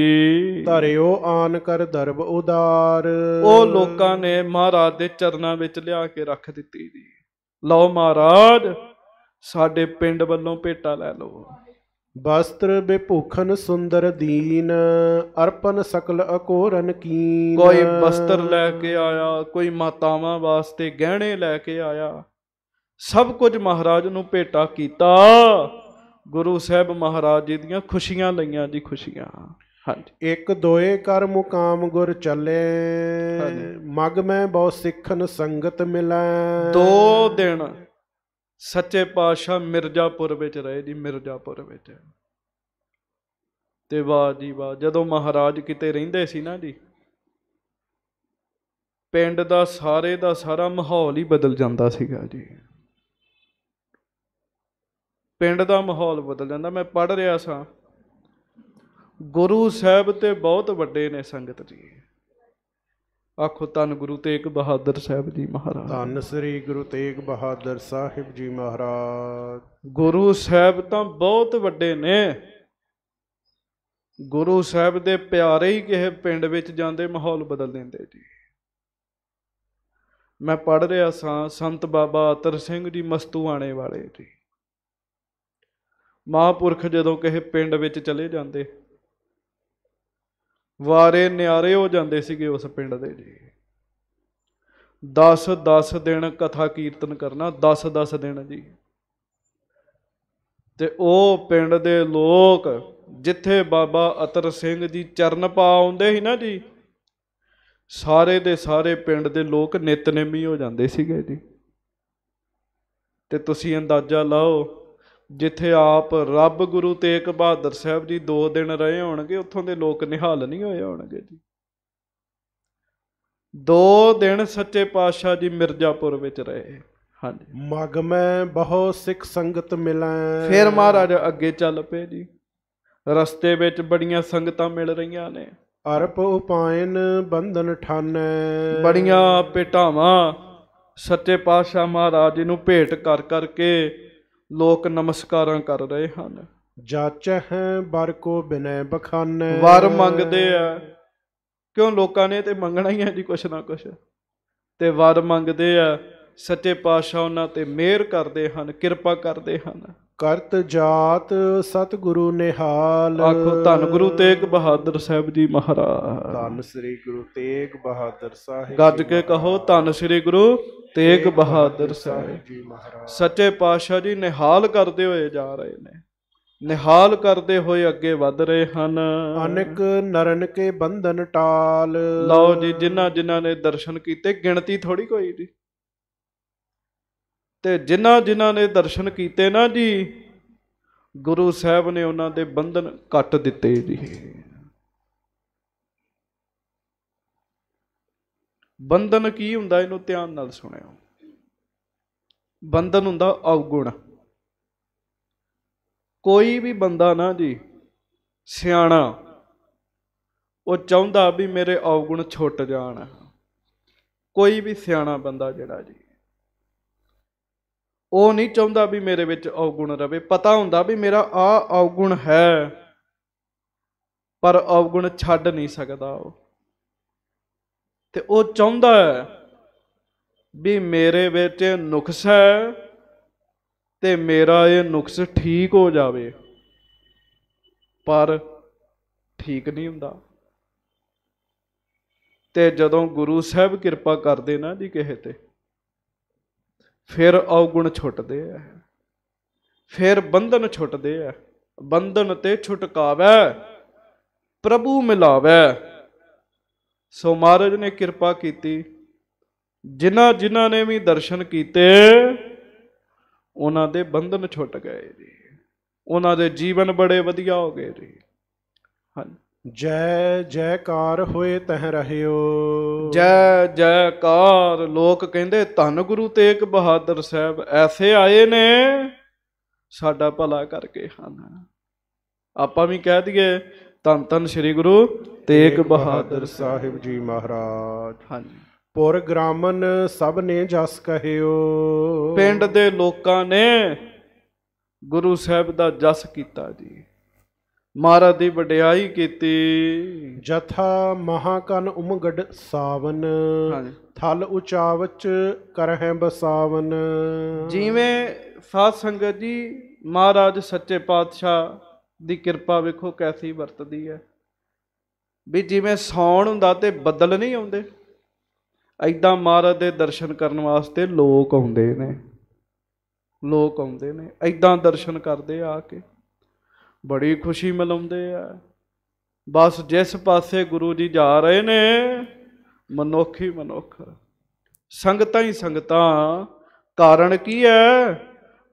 ਧਰਿਓ ਆਨ ਕਰ ਦਰਬ ਉਦਾਰ ਉਹ ਲੋਕਾਂ ਨੇ ਮਹਾਰਾਜ ਦੇ ਚਰਨਾਂ ਵਿੱਚ ਲਿਆ ਕੇ ਰੱਖ ਦਿੱਤੀ ਜੀ ਲਓ ਮਹਾਰਾਜ ਸਾਡੇ ਪਿੰਡ ਵੱਲੋਂ ਭੇਟਾ ਲੈ ਲਓ ਵਸਤਰ ਬੇਭੂਖਨ ਸੁੰਦਰ ਦੀਨ ਅਰਪਨ ਸਕਲ ਅਕੋਰਨ ਕੀਨ ਕੋਈ ਵਸਤਰ ਲੈ ਕੇ ਆਇਆ ਕੋਈ ਮਾਤਾਵਾਂ ਵਾਸਤੇ ਗਹਿਣੇ ਲੈ ਕੇ ਆਇਆ ਸਭ ਕੁਝ ਮਹਾਰਾਜ ਨੂੰ ਭੇਟਾ ਕੀਤਾ ਗੁਰੂ ਸਾਹਿਬ ਮਹਾਰਾਜ ਜੀ ਦੀਆਂ ਖੁਸ਼ੀਆਂ ਲਈਆਂ ਜੀ ਖੁਸ਼ੀਆਂ ਹਾਂਜੀ ਇੱਕ ਦੋਏ ਕਰ ਮੁਕਾਮ ਗੁਰ ਚੱਲੇ ਮਗ ਮੈਂ ਬਹੁ ਸਿੱਖਨ ਸੰਗਤ ਮਿਲੈ ਦੋ ਦਿਨ ਸੱਚੇ ਪਾਤਸ਼ਾਹ ਮਿਰਜ਼ਾਪੁਰ ਵਿੱਚ ਰਹੇ ਜੀ ਮਿਰਜ਼ਾਪੁਰ ਵਿੱਚ ਤੇ ਵਾਹ ਜੀ ਵਾਹ ਜਦੋਂ ਮਹਾਰਾਜ ਕਿਤੇ ਰਹਿੰਦੇ ਸੀ ਨਾ ਜੀ ਪਿੰਡ ਦਾ ਸਾਰੇ ਦਾ ਸਾਰਾ ਮਾਹੌਲ ਹੀ ਬਦਲ ਜਾਂਦਾ ਸੀਗਾ ਜੀ ਪਿੰਡ ਦਾ ਮਾਹੌਲ ਬਦਲ ਜਾਂਦਾ ਮੈਂ ਪੜ ਰਿਹਾ ਸਾਂ ਗੁਰੂ ਸਾਹਿਬ ਤੇ ਬਹੁਤ ਵੱਡੇ ਨੇ ਸੰਗਤ ਜੀ ਆਖੋ ਤਨ ਗੁਰੂ ਤੇਗ ਬਹਾਦਰ ਸਾਹਿਬ ਜੀ ਮਹਾਰਾਜ ਧੰਨ ਸ੍ਰੀ ਗੁਰੂ ਤੇਗ ਬਹਾਦਰ ਸਾਹਿਬ ਜੀ ਮਹਾਰਾਜ ਗੁਰੂ ਸਾਹਿਬ ਤਾਂ ਬਹੁਤ ਵੱਡੇ ਨੇ ਗੁਰੂ ਸਾਹਿਬ ਦੇ ਪਿਆਰੇ ਹੀ ਕਿਸੇ ਪਿੰਡ ਵਿੱਚ ਜਾਂਦੇ ਮਾਹੌਲ ਬਦਲ ਦਿੰਦੇ ਜੀ ਮੈਂ ਪੜ ਰਿਹਾ ਸਾਂ ਸੰਤ ਬਾਬਾ ਅਤਰ ਸਿੰਘ ਜੀ ਮਸਤੂਆਣੇ ਵਾਲੇ ਜੀ ਮਹਾਪੁਰਖ ਜਦੋਂ ਕਿਸੇ ਪਿੰਡ ਵਿੱਚ ਚਲੇ ਜਾਂਦੇ ਵਾਰੇ ਨਿਆਰੇ ਹੋ ਜਾਂਦੇ ਸੀਗੇ ਉਸ ਪਿੰਡ ਦੇ ਜੀ 10 10 ਦਿਨ ਕਥਾ ਕੀਰਤਨ ਕਰਨਾ 10 10 ਦਿਨ ਜੀ ਤੇ ਉਹ ਪਿੰਡ ਦੇ ਲੋਕ ਜਿੱਥੇ ਬਾਬਾ ਅਤਰ ਸਿੰਘ ਜੀ ਚਰਨ ਪਾ ਆਉਂਦੇ ਸੀ ਨਾ ਜੀ ਸਾਰੇ ਦੇ ਸਾਰੇ ਪਿੰਡ ਦੇ ਲੋਕ ਨਿਤਨੇਮੀ ਹੋ ਜਾਂਦੇ ਸੀਗੇ ਜੀ ਤੇ ਤੁਸੀਂ ਅੰਦਾਜ਼ਾ ਲਾਓ ਜਿੱਥੇ ਆਪ ਰੱਬ ਗੁਰੂ ਤੇਗ ਬਹਾਦਰ ਸਾਹਿਬ ਜੀ 2 ਦਿਨ ਰਹੇ ਹੋਣਗੇ ਉੱਥੋਂ ਦੇ ਲੋਕ ਨਿਹਾਲ ਨਹੀਂ ਹੋਏ ਹੋਣਗੇ ਜੀ 2 ਦਿਨ ਸੱਚੇ ਪਾਤਸ਼ਾਹ ਜੀ ਮਿਰਜ਼ਾਪੁਰ ਵਿੱਚ ਰਹੇ ਹਾਂਜੀ ਮਗ ਮੈਂ ਬਹੁ ਸਿੱਖ ਸੰਗਤ ਮਿਲਾਂ ਫਿਰ ਮਹਾਰਾਜ ਅੱਗੇ ਚੱਲ ਪਏ ਜੀ ਰਸਤੇ ਵਿੱਚ ਬੜੀਆਂ ਸੰਗਤਾਂ ਮਿਲ ਰਹੀਆਂ ਨੇ ਅਰਪ ਉਪਾਇਨ ਬੰਧਨ ਠਾਨੈ ਬੜੀਆਂ ਪੇਟਾਵਾਂ ਸੱਚੇ ਪਾਤਸ਼ਾਹ ਮਹਾਰਾਜ ਨੂੰ ਭੇਟ ਕਰ ਕਰਕੇ ਲੋਕ ਨਮਸਕਾਰਾਂ ਕਰ ਰਹੇ ਹਨ ਜਾਚਹਿ ਬਰ ਕੋ ਬਿਨੈ ਬਖਾਨੈ ਵਰ ਮੰਗਦੇ ਆ ਕਿਉਂ ਲੋਕਾਂ ਨੇ ਤੇ ਮੰਗਣਾ ਹੀ ਹੈ ਜੀ ਕੁਛ ਨਾ ਕੁਛ ਤੇ ਵਰ ਮੰਗਦੇ ਆ ਸੱਚੇ ਪਾਤਸ਼ਾਹ ਉਹਨਾਂ ਤੇ ਮਿਹਰ ਕਰਦੇ ਹਨ ਕਿਰਪਾ ਕਰਦੇ ਹਨ ਕਰਤ ਜਾਤ ਸਤਿਗੁਰੂ ਨਿਹਾਲ ਆਖੋ ਧੰਨ ਗੁਰੂ ਤੇਗ ਬਹਾਦਰ ਸਾਹਿਬ ਜੀ ਮਹਾਰਾਜ ਧੰਨ ਸ੍ਰੀ ਗੁਰੂ ਤੇਗ ਬਹਾਦਰ ਸਾਹਿਬ ਗੱਜ ਕੇ ਕਹੋ ਧੰਨ ਸ੍ਰੀ ਗੁਰੂ ਤੇਗ ਬਹਾਦਰ ਸਾਹਿਬ ਜੀ ਮਹਾਰਾਜ ਸੱਚੇ ਪਾਤਸ਼ਾਹ ਜੀ ਨਿਹਾਲ ਕਰਦੇ ਹੋਏ ਜਾ ਰਹੇ ਨੇ ਨਿਹਾਲ ਕਰਦੇ ਹੋਏ ਅੱਗੇ ਵੱਧ ਰਹੇ ਹਨ ਅਨਕ ਨਰਨ ਕੇ ਬੰਧਨ ਟਾਲ ਲਓ ਜੀ ਜਿਨ੍ਹਾਂ ਜਿਨ੍ਹਾਂ ਨੇ ਦਰਸ਼ਨ ਕੀਤੇ ਗਿਣਤੀ ਥੋੜੀ ਕੋਈ ਜੀ ਤੇ ਜਿਨ੍ਹਾਂ ਜਿਨ੍ਹਾਂ ਨੇ ਦਰਸ਼ਨ ਕੀਤੇ ਨਾ ਜੀ ਗੁਰੂ ਸਾਹਿਬ ਨੇ ਉਹਨਾਂ ਦੇ ਬੰਧਨ ਕੱਟ ਦਿੱਤੇ ਜੀ ਬੰਧਨ ਕੀ ਹੁੰਦਾ ਇਹਨੂੰ ਧਿਆਨ ਨਾਲ ਸੁਣਿਓ ਬੰਧਨ ਹੁੰਦਾ ਔਗੁਣ ਕੋਈ ਵੀ ਬੰਦਾ ਨਾ ਜੀ ਸਿਆਣਾ ਉਹ ਚਾਹੁੰਦਾ ਵੀ ਮੇਰੇ ਔਗੁਣ ਛੁੱਟ ਜਾਣ ਕੋਈ ਵੀ ਸਿਆਣਾ ਬੰਦਾ ਜਿਹੜਾ ਜੀ ਉਹ ਨਹੀਂ ਚਾਹੁੰਦਾ ਵੀ ਮੇਰੇ ਵਿੱਚ ਔਗੁਣ ਰਵੇ ਪਤਾ ਹੁੰਦਾ ਵੀ ਮੇਰਾ ਆ ਔਗੁਣ ਹੈ ਪਰ ਔਗੁਣ ਛੱਡ ਨਹੀਂ ਸਕਦਾ ਉਹ ਤੇ ਉਹ ਚਾਹੁੰਦਾ ਵੀ ਮੇਰੇ ਵਿੱਚ ਨੁਕਸ ਹੈ ਤੇ ਮੇਰਾ ਇਹ ਨੁਕਸ ਠੀਕ ਹੋ ਜਾਵੇ ਪਰ ਠੀਕ ਨਹੀਂ ਹੁੰਦਾ ਤੇ ਜਦੋਂ ਗੁਰੂ ਸਾਹਿਬ ਕਿਰਪਾ ਕਰਦੇ ਨਾ ਜੀ ਕਿਸੇ ਤੇ ਫਿਰ ਔਗੁਣ ਛੁੱਟਦੇ ਆ ਫਿਰ ਬੰਧਨ ਛੁੱਟਦੇ ਆ ਬੰਧਨ ਤੇ ਛੁਟਕਾਵੇ ਪ੍ਰਭੂ ਮਿਲਾਵੇ ਸੋ ਮਹਾਰਾਜ ਨੇ ਕਿਰਪਾ ਕੀਤੀ ਜਿਨ੍ਹਾਂ ਜਿਨ੍ਹਾਂ ਨੇ ਵੀ ਦਰਸ਼ਨ ਕੀਤੇ ਉਹਨਾਂ ਦੇ ਬੰਧਨ ਛੁੱਟ ਗਏ ਜੀ ਉਹਨਾਂ ਦੇ ਜੀਵਨ ਬੜੇ ਵਧੀਆ ਹੋ ਗਏ ਜੀ ਹਾਂਜੀ ਜੈ ਜੈਕਾਰ ਹੋਏ ਤਹ ਰਹਿਓ ਜੈ ਜੈਕਾਰ ਲੋਕ ਕਹਿੰਦੇ ਧੰਨ ਗੁਰੂ ਤੇਗ ਬਹਾਦਰ ਸਾਹਿਬ ਐਸੇ ਆਏ ਨੇ ਸਾਡਾ ਭਲਾ ਕਰਕੇ ਹਨ ਆਪਾਂ ਵੀ ਕਹਿ ਦਈਏ ਤਨ ਤਨ ਸ੍ਰੀ ਗੁਰੂ ਤੇਗ ਬਹਾਦਰ ਸਾਹਿਬ ਜੀ ਮਹਾਰਾਜ ਹਾਂਜੀ ਪੁਰ ਗ੍ਰਾਮਨ ਸਭ ਨੇ ਜਸ ਕਹਿਓ ਪਿੰਡ ਦੇ ਲੋਕਾਂ ਨੇ ਗੁਰੂ ਸਾਹਿਬ ਦਾ ਜਸ ਕੀਤਾ ਜੀ ਮਹਾਰਾਜ ਦੀ ਵਡਿਆਈ ਕੀਤੀ ਜਥਾ ਮਹਾਕਨ ਉਮਗੜ ਸਾਵਨ ਥਲ ਉਚਾਵਚ ਕਰਹਿ ਬਸਾਵਨ ਜਿਵੇਂ ਸਾਧ ਸੰਗਤ ਜੀ ਮਹਾਰਾਜ ਸੱਚੇ ਪਾਤਸ਼ਾਹ ਦੀ ਕਿਰਪਾ ਵੇਖੋ ਕੈਸੀ ਵਰਤਦੀ ਹੈ ਵੀ ਜਿਵੇਂ ਸੌਣ ਹੁੰਦਾ ਤੇ ਬੱਦਲ ਨਹੀਂ ਆਉਂਦੇ ਐਦਾਂ ਮਹਾਰਾਜ ਦੇ ਦਰਸ਼ਨ ਕਰਨ ਵਾਸਤੇ ਲੋਕ ਆਉਂਦੇ ਨੇ ਲੋਕ ਆਉਂਦੇ ਨੇ ਐਦਾਂ ਦਰਸ਼ਨ ਕਰਦੇ ਆ ਕੇ ਬੜੀ ਖੁਸ਼ੀ ਮਿਲਉਂਦੇ ਆ ਬਸ ਜਿਸ ਪਾਸੇ ਗੁਰੂ ਜੀ ਜਾ ਰਹੇ ਨੇ ਮਨੋਖੀ ਮਨੋਖ ਸੰਗਤਾਂ ਹੀ ਸੰਗਤਾਂ ਕਾਰਨ ਕੀ ਹੈ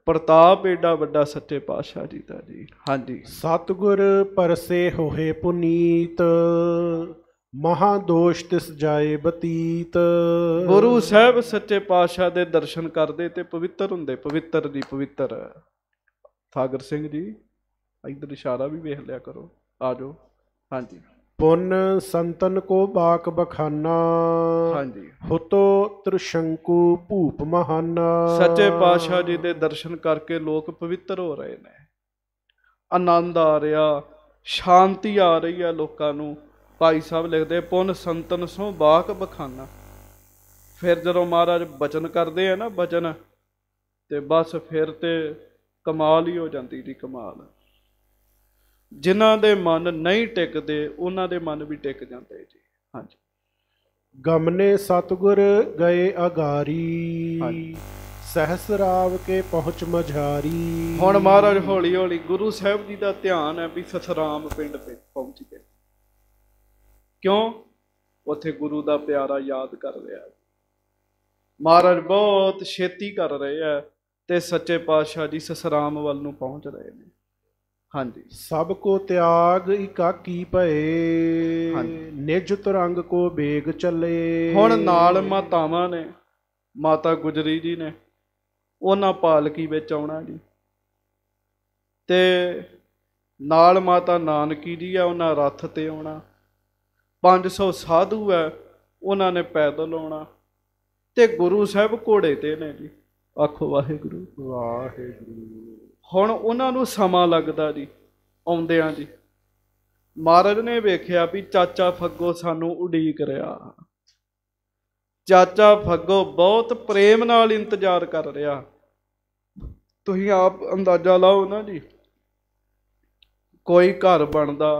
ਪ੍ਰਤਾਪ ਏਡਾ ਵੱਡਾ ਸੱਚੇ ਪਾਤਸ਼ਾਹ ਜੀ ਦਾ ਜੀ ਹਾਂਜੀ ਸਤਗੁਰ ਪਰਸੇ ਹੋਏ ਪੁਨੀਤ ਮਹਾ ਦੋਸ਼ ਤਿਸ ਜਾਏ ਬਤੀਤ ਗੁਰੂ ਸਾਹਿਬ ਸੱਚੇ ਪਾਤਸ਼ਾਹ ਦੇ ਦਰਸ਼ਨ ਕਰਦੇ ਤੇ ਪਵਿੱਤਰ ਹੁੰਦੇ ਪਵਿੱਤਰ ਦੀ ਪਵਿੱਤਰ ਸਾਗਰ ਸਿੰਘ ਜੀ ਇਧਰ ਇਸ਼ਾਰਾ ਵੀ ਵੇਖ ਲਿਆ ਕਰੋ ਆ ਜਾਓ ਹਾਂਜੀ ਪੁੰਨ ਸੰਤਨ ਕੋ ਬਾਕ ਬਖਾਨਾ ਹਾਂਜੀ ਹੁਤੋ ਤ੍ਰਿਸ਼ੰਕੂ ਭੂਪ ਮਹਾਨਾ ਸੱਚੇ ਪਾਤਸ਼ਾਹ ਜੀ ਦੇ ਦਰਸ਼ਨ ਕਰਕੇ ਲੋਕ ਪਵਿੱਤਰ ਹੋ ਰਹੇ ਨੇ ਆਨੰਦ ਆ ਰਿਹਾ ਸ਼ਾਂਤੀ ਆ ਰਹੀ ਆ ਲੋਕਾਂ ਨੂੰ ਭਾਈ ਸਾਹਿਬ ਲਿਖਦੇ ਪੁੰਨ ਸੰਤਨ ਸੋ ਬਾਕ ਬਖਾਨਾ ਫਿਰ ਜਦੋਂ ਮਹਾਰਾਜ ਬਚਨ ਕਰਦੇ ਆ ਨਾ ਬਚਨ ਤੇ ਬਸ ਫਿਰ ਤੇ ਕਮਾਲ ਹੀ ਹੋ ਜਾਂਦੀ ਦੀ ਕਮਾਲ ਜਿਨ੍ਹਾਂ ਦੇ ਮਨ ਨਹੀਂ ਟਿਕਦੇ ਉਹਨਾਂ ਦੇ ਮਨ ਵੀ ਟਿਕ ਜਾਂਦੇ ਜੀ ਹਾਂਜੀ ਗਮਨੇ ਨੇ ਸਤਗੁਰ ਗਏ ਅਗਾਰੀ ਸਹਸਰਾਵ ਕੇ ਪਹੁੰਚ ਮਝਾਰੀ ਹੁਣ ਮਹਾਰਾਜ ਹੌਲੀ ਹੌਲੀ ਗੁਰੂ ਸਾਹਿਬ ਜੀ ਦਾ ਧਿਆਨ ਹੈ ਵੀ ਸਸਰਾਮ ਪਿੰਡ ਤੇ ਪਹੁੰਚ ਗਏ ਕਿਉਂ ਉੱਥੇ ਗੁਰੂ ਦਾ ਪਿਆਰਾ ਯਾਦ ਕਰ ਰਿਹਾ ਮਹਾਰਾਜ ਬਹੁਤ ਛੇਤੀ ਕਰ ਰਹੇ ਆ ਤੇ ਸੱਚੇ ਪਾਤਸ਼ਾਹ ਜੀ ਸਸਰਾਮ ਵੱਲ ਨੂੰ ਪਹੁੰਚ ਰਹੇ ਨੇ ਹਾਂਜੀ ਸਭ ਕੋ ਤਿਆਗ ਇਕਾ ਕੀ ਭਏ ਨਿਜ ਤਰੰਗ ਕੋ ਬੇਗ ਚੱਲੇ ਹੁਣ ਨਾਲ ਮਾਤਾਵਾਂ ਨੇ ਮਾਤਾ ਗੁਜਰੀ ਜੀ ਨੇ ਉਹਨਾਂ ਪਾਲਕੀ ਵਿੱਚ ਆਉਣਾ ਜੀ ਤੇ ਨਾਲ ਮਾਤਾ ਨਾਨਕੀ ਜੀ ਆ ਉਹਨਾਂ ਰੱਥ ਤੇ ਆਉਣਾ 500 ਸਾਧੂ ਆ ਉਹਨਾਂ ਨੇ ਪੈਦਲ ਆਉਣਾ ਤੇ ਗੁਰੂ ਸਾਹਿਬ ਘੋੜੇ ਤੇ ਨੇ ਜੀ ਆਖੋ ਵਾਹਿਗੁਰੂ ਵਾਹਿਗੁਰੂ ਹੁਣ ਉਹਨਾਂ ਨੂੰ ਸਮਾਂ ਲੱਗਦਾ ਜੀ ਆਉਂਦਿਆਂ ਜੀ ਮਹਾਰਾਜ ਨੇ ਵੇਖਿਆ ਵੀ ਚਾਚਾ ਫੱਗੋ ਸਾਨੂੰ ਉਡੀਕ ਰਿਹਾ ਚਾਚਾ ਫੱਗੋ ਬਹੁਤ ਪ੍ਰੇਮ ਨਾਲ ਇੰਤਜ਼ਾਰ ਕਰ ਰਿਹਾ ਤੁਸੀਂ ਆਪ ਅੰਦਾਜ਼ਾ ਲਾਓ ਨਾ ਜੀ ਕੋਈ ਘਰ ਬਣਦਾ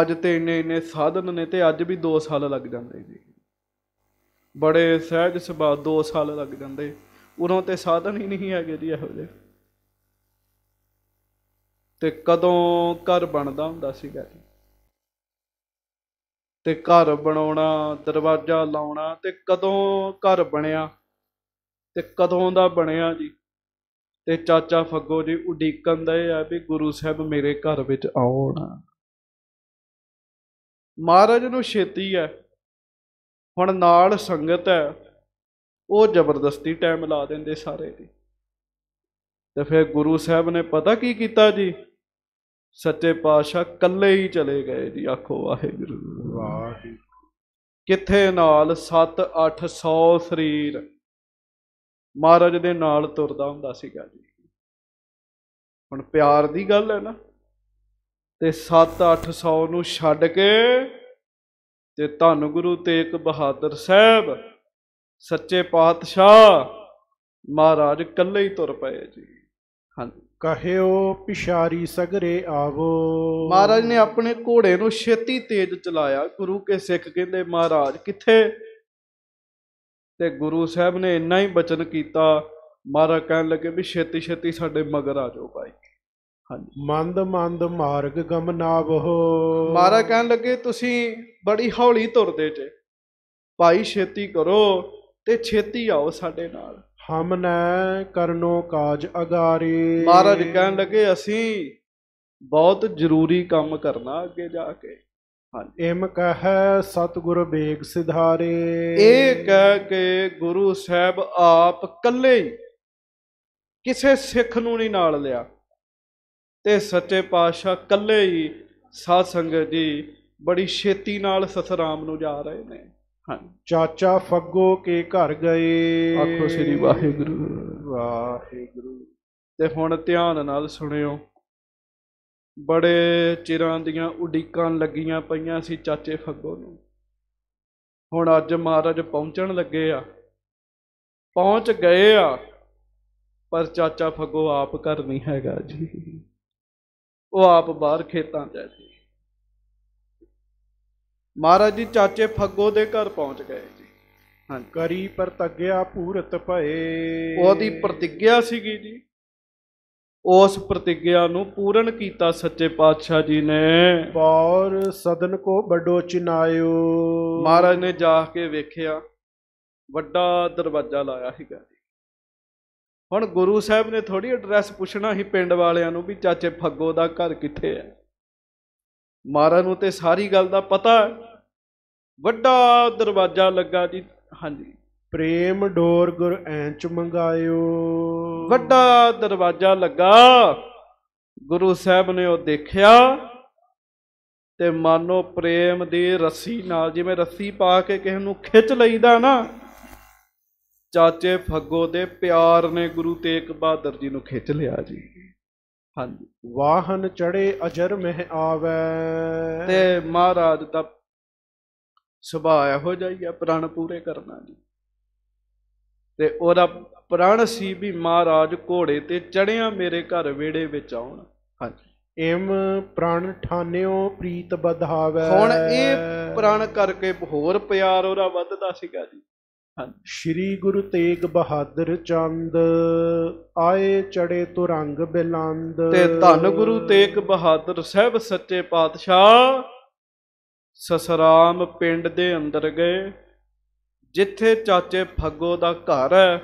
ਅੱਜ ਤੇ ਇੰਨੇ ਇੰਨੇ ਸਾਧਨ ਨੇ ਤੇ ਅੱਜ ਵੀ 2 ਸਾਲ ਲੱਗ ਜਾਂਦੇ ਜੀ ਬੜੇ ਸਹਿਜ ਸੁਭਾਅ 2 ਸਾਲ ਲੱਗ ਜਾਂਦੇ ਉਦੋਂ ਤੇ ਸਾਧਨ ਹੀ ਨਹੀਂ ਹੈਗੇ ਜੀ ਇਹੋ ਜਿਹੇ ਤੇ ਕਦੋਂ ਘਰ ਬਣਦਾ ਹੁੰਦਾ ਸੀਗਾ ਜੀ ਤੇ ਘਰ ਬਣਾਉਣਾ ਦਰਵਾਜ਼ਾ ਲਾਉਣਾ ਤੇ ਕਦੋਂ ਘਰ ਬਣਿਆ ਤੇ ਕਦੋਂ ਦਾ ਬਣਿਆ ਜੀ ਤੇ ਚਾਚਾ ਫੱਗੋ ਜੀ ਉਡੀਕਣ ਦੇ ਆ ਵੀ ਗੁਰੂ ਸਾਹਿਬ ਮੇਰੇ ਘਰ ਵਿੱਚ ਆਉਣ ਮਹਾਰਾਜ ਨੂੰ ਛੇਤੀ ਹੈ ਹੁਣ ਨਾਲ ਸੰਗਤ ਹੈ ਉਹ ਜ਼ਬਰਦਸਤੀ ਟਾਈਮ ਲਾ ਦਿੰਦੇ ਸਾਰੇ ਦੀ ਤੇ ਫਿਰ ਗੁਰੂ ਸਾਹਿਬ ਨੇ ਪਤਾ ਕੀ ਕੀਤਾ ਜੀ ਸੱਚੇ ਪਾਤਸ਼ਾਹ ਕੱਲੇ ਹੀ ਚਲੇ ਗਏ ਜੀ ਆਖੋ ਵਾਹਿਗੁਰੂ ਵਾਹਿਗੁਰੂ ਕਿੱਥੇ ਨਾਲ 7 800 ਸਰੀਰ ਮਹਾਰਾਜ ਦੇ ਨਾਲ ਤੁਰਦਾ ਹੁੰਦਾ ਸੀਗਾ ਜੀ ਹੁਣ ਪਿਆਰ ਦੀ ਗੱਲ ਹੈ ਨਾ ਤੇ 7-800 ਨੂੰ ਛੱਡ ਕੇ ਤੇ ਧੰਨ ਗੁਰੂ ਤੇਗ ਬਹਾਦਰ ਸਾਹਿਬ ਸੱਚੇ ਪਾਤਸ਼ਾਹ ਮਹਾਰਾਜ ਕੱਲੇ ਹੀ ਤੁਰ ਪਏ ਜੀ ਹਾਂਜੀ ਕਹਿਓ ਪਿਸ਼ਾਰੀ ਸਗਰੇ ਆਵੋ ਮਹਾਰਾਜ ਨੇ ਆਪਣੇ ਘੋੜੇ ਨੂੰ ਛੇਤੀ ਤੇਜ਼ ਚਲਾਇਆ ਗੁਰੂ ਕੇ ਸਿੱਖ ਕਹਿੰਦੇ ਮਹਾਰਾਜ ਕਿੱਥੇ ਤੇ ਗੁਰੂ ਸਾਹਿਬ ਨੇ ਇੰਨਾ ਹੀ ਬਚਨ ਕੀਤਾ ਮਹਾਰਾਜ ਕਹਿਣ ਲੱਗੇ ਵੀ ਛੇਤੀ ਛੇਤੀ ਸਾਡੇ ਮਗਰ ਆ ਜਾਓ ਭਾਈ ਹਾਂਜੀ ਮੰਦ ਮੰਦ ਮਾਰਗ ਹੋ ਮਹਾਰਾਜ ਕਹਿਣ ਲੱਗੇ ਤੁਸੀਂ ਬੜੀ ਹੌਲੀ ਤੁਰਦੇ ਜੇ ਭਾਈ ਛੇਤੀ ਕਰੋ ਤੇ ਛੇਤੀ ਆਓ ਸਾਡੇ ਨਾਲ ਹਮਨੈ ਕਰਨੋ ਕਾਜ ਅਗਾਰੇ ਮਹਾਰਾਜ ਕਹਿਣ ਲੱਗੇ ਅਸੀਂ ਬਹੁਤ ਜ਼ਰੂਰੀ ਕੰਮ ਕਰਨਾ ਅੱਗੇ ਜਾ ਕੇ ਇਮ ਕਹ ਸਤਗੁਰ ਬੇਗ ਸਿਧਾਰੇ ਇਹ ਕਹਿ ਕੇ ਗੁਰੂ ਸਾਹਿਬ ਆਪ ਕੱਲੇ ਕਿਸੇ ਸਿੱਖ ਨੂੰ ਨਹੀਂ ਨਾਲ ਲਿਆ ਤੇ ਸੱਚੇ ਪਾਤਸ਼ਾਹ ਕੱਲੇ ਹੀ ਸਾਧ ਸੰਗਤ ਜੀ ਬੜੀ ਛੇਤੀ ਨਾਲ ਸਤਰਾਮ ਨੂੰ ਜਾ ਰਹੇ ਨੇ ਚਾਚਾ ਫੱਗੋ ਕੇ ਘਰ ਗਏ ਆਖੋ ਸ੍ਰੀ ਵਾਹਿਗੁਰੂ ਵਾਹਿਗੁਰੂ ਤੇ ਹੁਣ ਧਿਆਨ ਨਾਲ ਸੁਣਿਓ ਬੜੇ ਚਿਰਾਂ ਦੀਆਂ ਉਡੀਕਾਂ ਲੱਗੀਆਂ ਪਈਆਂ ਸੀ ਚਾਚੇ ਫੱਗੋ ਨੂੰ ਹੁਣ ਅੱਜ ਮਹਾਰਾਜ ਪਹੁੰਚਣ ਲੱਗੇ ਆ ਪਹੁੰਚ ਗਏ ਆ ਪਰ ਚਾਚਾ ਫੱਗੋ ਆਪ ਘਰ ਨਹੀਂ ਹੈਗਾ ਜੀ ਉਹ ਆਪ ਬਾਹਰ ਖੇਤਾਂ 'ਚ ਹੈ ਮਹਾਰਾਜ ਜੀ ਚਾਚੇ ਫੱਗੋ ਦੇ ਘਰ ਪਹੁੰਚ ਗਏ ਜੀ ਹਾਂ ਕਰੀ ਤੱਗਿਆ ਪੂਰਤ ਭਏ ਉਹਦੀ ਪ੍ਰਤੀਗਿਆ ਸੀਗੀ ਜੀ ਉਸ ਪ੍ਰਤੀਗਿਆ ਨੂੰ ਪੂਰਨ ਕੀਤਾ ਸੱਚੇ ਪਾਤਸ਼ਾਹ ਜੀ ਨੇ ਪੌਰ ਸਦਨ ਕੋ ਵੱਡੋ ਚਿਨਾਇਓ ਮਹਾਰਾਜ ਨੇ ਜਾ ਕੇ ਵੇਖਿਆ ਵੱਡਾ ਦਰਵਾਜ਼ਾ ਲਾਇਆ ਸੀਗਾ ਹੁਣ ਗੁਰੂ ਸਾਹਿਬ ਨੇ ਥੋੜੀ ਐਡਰੈਸ ਪੁੱਛਣਾ ਸੀ ਪਿੰਡ ਵਾਲਿਆਂ ਨੂੰ ਵੀ ਚਾਚੇ ਫੱਗੋ ਦਾ ਘਰ ਕਿੱਥੇ ਹੈ ਮਾਰਾ ਨੂੰ ਤੇ ਸਾਰੀ ਗੱਲ ਦਾ ਪਤਾ ਵੱਡਾ ਦਰਵਾਜ਼ਾ ਲੱਗਾ ਜੀ ਹਾਂਜੀ ਪ੍ਰੇਮ ਡੋਰ ਗੁਰ ਐਂਚ ਮੰਗਾਇਓ ਵੱਡਾ ਦਰਵਾਜ਼ਾ ਲੱਗਾ ਗੁਰੂ ਸਾਹਿਬ ਨੇ ਉਹ ਦੇਖਿਆ ਤੇ ਮਾਨੋ ਪ੍ਰੇਮ ਦੀ ਰੱਸੀ ਨਾਲ ਜਿਵੇਂ ਰੱਸੀ ਪਾ ਕੇ ਕਿਸੇ ਨੂੰ ਖਿੱਚ ਲਈਦਾ ਨਾ ਚਾਚੇ ਫੱਗੋ ਦੇ ਪਿਆਰ ਨੇ ਗੁਰੂ ਤੇਗ ਬਹਾਦਰ ਜੀ ਨੂੰ ਖਿੱਚ ਲਿਆ ਜੀ ਹਾਂਜੀ ਵਾਹਨ ਚੜੇ ਅਜਰ ਮਹਿ ਆਵੇ ਤੇ ਮਹਾਰਾਜ ਦਾ ਸੁਭਾਅ ਇਹੋ ਜਾਈ ਪ੍ਰਣ ਪੂਰੇ ਕਰਨਾ ਜੀ ਤੇ ਉਹਦਾ ਪ੍ਰਣ ਸੀ ਵੀ ਮਹਾਰਾਜ ਘੋੜੇ ਤੇ ਚੜਿਆ ਮੇਰੇ ਘਰ ਵੇੜੇ ਵਿੱਚ ਆਉਣ ਹਾਂਜੀ ਇਮ ਪ੍ਰਣ ਠਾਨਿਓ ਪ੍ਰੀਤ ਬਧਾਵੇ ਹੁਣ ਇਹ ਪ੍ਰਣ ਕਰਕੇ ਹੋਰ ਪਿਆਰ ਉਹਦਾ ਵੱਧਦਾ ਸੀਗਾ ਜੀ ਸ਼੍ਰੀ ਗੁਰੂ ਤੇਗ ਬਹਾਦਰ ਚੰਦ ਆਏ ਚੜੇ ਤੁਰੰਗ ਬਿਲੰਦ ਤੇ ਧੰਨ ਗੁਰੂ ਤੇਗ ਬਹਾਦਰ ਸਾਹਿਬ ਸੱਚੇ ਪਾਤਸ਼ਾਹ ਸਸਰਾਮ ਪਿੰਡ ਦੇ ਅੰਦਰ ਗਏ ਜਿੱਥੇ ਚਾਚੇ ਫੱਗੋ ਦਾ ਘਰ ਹੈ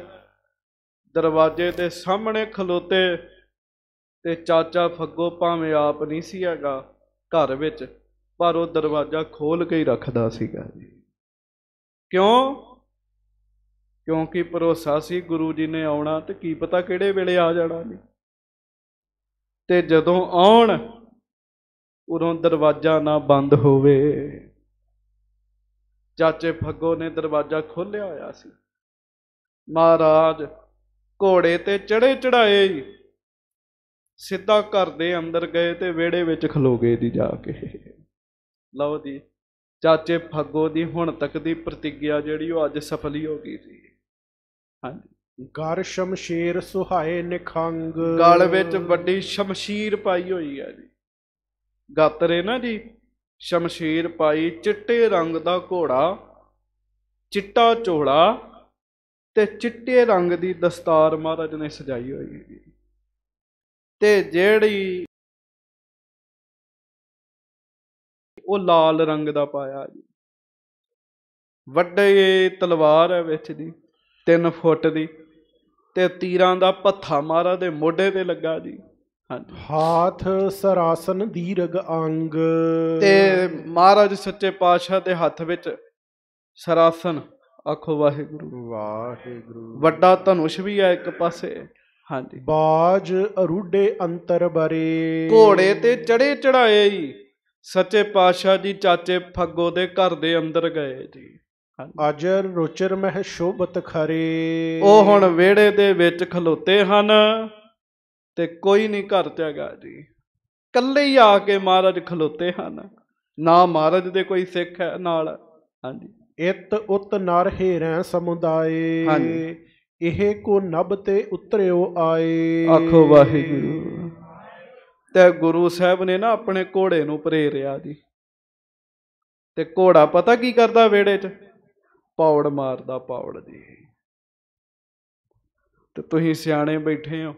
ਦਰਵਾਜ਼ੇ ਦੇ ਸਾਹਮਣੇ ਖਲੋਤੇ ਤੇ ਚਾਚਾ ਫੱਗੋ ਭਾਵੇਂ ਆਪ ਨਹੀਂ ਸੀ ਹੈਗਾ ਘਰ ਵਿੱਚ ਪਰ ਉਹ ਦਰਵਾਜ਼ਾ ਖੋਲ ਕੇ ਹੀ ਰੱਖਦਾ ਸੀਗਾ ਜੀ ਕਿਉਂ ਕਿਉਂਕਿ ਭਰੋਸਾ ਸੀ ਗੁਰੂ ਜੀ ਨੇ ਆਉਣਾ ਤੇ ਕੀ ਪਤਾ ਕਿਹੜੇ ਵੇਲੇ ਆ ਜਾਣਾ ਨਹੀਂ ਤੇ ਜਦੋਂ ਆਉਣ ਉਦੋਂ ਦਰਵਾਜ਼ਾ ਨਾ ਬੰਦ ਹੋਵੇ ਚਾਚੇ ਫੱਗੋ ਨੇ ਦਰਵਾਜ਼ਾ ਖੋਲਿਆ ਹੋਇਆ ਸੀ ਮਹਾਰਾਜ ਘੋੜੇ ਤੇ ਚੜੇ ਚੜਾਏ ਸਿੱਧਾ ਘਰ ਦੇ ਅੰਦਰ ਗਏ ਤੇ ਵਿਹੜੇ ਵਿੱਚ ਖਲੋ ਗਏ ਦੀ ਜਾ ਕੇ ਲਓ ਦੀ ਚਾਚੇ ਫੱਗੋ ਦੀ ਹੁਣ ਤੱਕ ਦੀ ਪ੍ਰਤੀਗਿਆ ਜਿਹੜੀ ਉਹ ਅੱਜ ਸਫਲੀ ਹੋ ਗਈ ਸੀ ਗਰ ਸ਼ਮਸ਼ੀਰ ਸੁਹਾਏ ਨਿਖੰਗ ਗਲ ਵਿੱਚ ਵੱਡੀ ਸ਼ਮਸ਼ੀਰ ਪਾਈ ਹੋਈ ਹੈ ਜੀ ਗਾਤਰੇ ਨਾ ਜੀ ਸ਼ਮਸ਼ੀਰ ਪਾਈ ਚਿੱਟੇ ਰੰਗ ਦਾ ਘੋੜਾ ਚਿੱਟਾ ਚੋਲਾ ਤੇ ਚਿੱਟੇ ਰੰਗ ਦੀ ਦਸਤਾਰ ਮਹਾਰਾਜ ਨੇ ਸਜਾਈ ਹੋਈ ਹੈ ਜੀ ਤੇ ਜਿਹੜੀ ਉਹ ਲਾਲ ਰੰਗ ਦਾ ਪਾਇਆ ਜੀ ਵੱਡੇ ਤਲਵਾਰ ਹੈ ਵਿੱਚ ਦੀ 3 ਫੁੱਟ ਦੀ ਤੇ ਤੀਰਾਂ ਦਾ ਪੱਥਾ ਮਾਰਾ ਦੇ ਮੋਢੇ ਤੇ ਲੱਗਾ ਜੀ ਹਾਂਜੀ ਹਾਥ ਸਰਾਸਨ ਦੀਰਗ ਅੰਗ ਤੇ ਮਹਾਰਾਜ ਸੱਚੇ ਪਾਤਸ਼ਾਹ ਦੇ ਹੱਥ ਵਿੱਚ ਸਰਾਸਨ ਆਖੋ ਵਾਹਿਗੁਰੂ ਵਾਹਿਗੁਰੂ ਵੱਡਾ ਧਨੁਸ਼ ਵੀ ਹੈ ਇੱਕ ਪਾਸੇ ਹਾਂਜੀ ਬਾਜ ਅਰੂਡੇ ਅੰਤਰ ਬਰੇ ਘੋੜੇ ਤੇ ਚੜੇ ਚੜਾਏ ਜੀ ਸੱਚੇ ਪਾਤਸ਼ਾਹ ਜੀ ਚਾਚੇ ਫੱਗੋ ਦੇ ਘਰ ਦੇ ਅੰਦਰ ਗਏ ਜੀ ਅਜਰ ਰੋਚਰ ਮਹਿ ਸ਼ੋਭਤ ਖਰੇ ਉਹ ਹੁਣ ਵਿਹੜੇ ਦੇ ਵਿੱਚ ਖਲੋਤੇ ਹਨ ਤੇ ਕੋਈ ਨਹੀਂ ਘਰ ਚ ਜੀ ਕੱਲੇ ਹੀ ਆ ਕੇ ਮਹਾਰਾਜ ਖਲੋਤੇ ਹਨ ਨਾ ਮਹਾਰਾਜ ਦੇ ਕੋਈ ਸਿੱਖ ਹੈ ਨਾਲ ਹਾਂਜੀ ਇਤ ਉਤ ਨਰ ਰਹਿ ਸਮੁਦਾਏ ਹਾਂਜੀ ਇਹ ਕੋ ਨਭ ਤੇ ਉਤਰਿਓ ਆਏ ਆਖੋ ਵਾਹਿਗੁਰੂ ਤੇ ਗੁਰੂ ਸਾਹਿਬ ਨੇ ਨਾ ਆਪਣੇ ਘੋੜੇ ਨੂੰ ਪ੍ਰੇਰਿਆ ਜੀ ਤੇ ਘੋੜਾ ਪਤਾ ਕੀ ਕਰਦਾ ਵੇੜੇ 'ਚ ਪੌੜ ਮਾਰਦਾ ਪੌੜ ਦੀ ਤੇ ਤੁਸੀਂ ਸਿਆਣੇ ਬੈਠੇ ਹੋ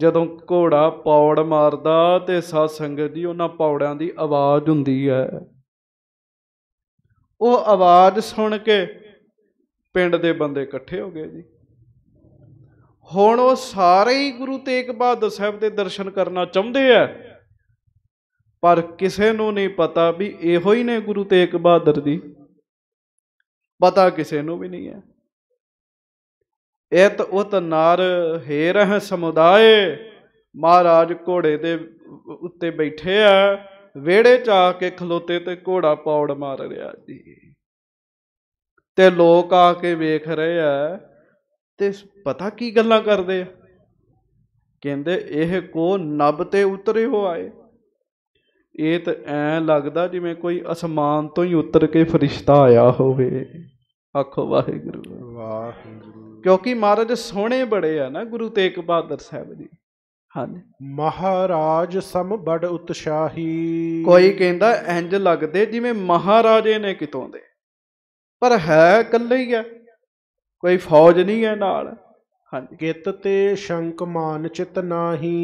ਜਦੋਂ ਘੋੜਾ ਪੌੜ ਮਾਰਦਾ ਤੇ ਸਾਧ ਸੰਗਤ ਦੀ ਉਹਨਾਂ ਪੌੜਾਂ ਦੀ ਆਵਾਜ਼ ਹੁੰਦੀ ਹੈ ਉਹ ਆਵਾਜ਼ ਸੁਣ ਕੇ ਪਿੰਡ ਦੇ ਬੰਦੇ ਇਕੱਠੇ ਹੋ ਗਏ ਜੀ ਹੁਣ ਉਹ ਸਾਰੇ ਹੀ ਗੁਰੂ ਤੇਗ ਬਹਾਦਰ ਸਾਹਿਬ ਦੇ ਦਰਸ਼ਨ ਕਰਨਾ ਚਾਹੁੰਦੇ ਆ ਪਰ ਕਿਸੇ ਨੂੰ ਨਹੀਂ ਪਤਾ ਵੀ ਇਹੋ ਹੀ ਨੇ ਗੁਰੂ ਤੇਗ ਬਹਾਦਰ ਦੀ ਪਤਾ ਕਿਸੇ ਨੂੰ ਵੀ ਨਹੀਂ ਹੈ ਇਤ ਉਤ ਨਾਰ ਹੇਰ ਰਹ ਸਮੁਦਾਏ ਮਹਾਰਾਜ ਘੋੜੇ ਦੇ ਉੱਤੇ ਬੈਠੇ ਆ ਵੇੜੇ ਚ ਆ ਕੇ ਖਲੋਤੇ ਤੇ ਘੋੜਾ ਪੌੜ ਮਾਰ ਰਿਹਾ ਜੀ ਤੇ ਲੋਕ ਆ ਕੇ ਵੇਖ ਰਹੇ ਆ ਤੇ ਪਤਾ ਕੀ ਗੱਲਾਂ ਕਰਦੇ ਆ ਕਹਿੰਦੇ ਇਹ ਕੋ ਨਬ ਤੇ ਉਤਰੇ ਹੋ ਆਏ ਇਹ ਤਾਂ ਐ ਲੱਗਦਾ ਜਿਵੇਂ ਕੋਈ ਅਸਮਾਨ ਤੋਂ ਹੀ ਉਤਰ ਕੇ ਫਰਿਸ਼ਤਾ ਆਇਆ ਹੋਵੇ ਆਖੋ ਵਾਹਿਗੁਰੂ ਵਾਹਿਗੁਰੂ ਕਿਉਂਕਿ ਮਹਾਰਾਜ ਸੋਹਣੇ ਬੜੇ ਆ ਨਾ ਗੁਰੂ ਤੇਗ ਬਹਾਦਰ ਸਾਹਿਬ ਜੀ ਹਾਂ ਮਹਾਰਾਜ ਸਮ ਬੜ ਉਤਸ਼ਾਹੀ ਕੋਈ ਕਹਿੰਦਾ ਇੰਜ ਲੱਗਦੇ ਜਿਵੇਂ ਮਹਾਰਾਜੇ ਨੇ ਕਿਤੋਂ ਦੇ ਪਰ ਹੈ ਇਕੱਲੇ ਹੀ ਆ ਕੋਈ ਫੌਜ ਨਹੀਂ ਹੈ ਨਾਲ ਹਾਂਜੀ ਕਿਤ ਤੇ ਸ਼ੰਕ ਮਾਨ ਚਿਤ ਨਾਹੀ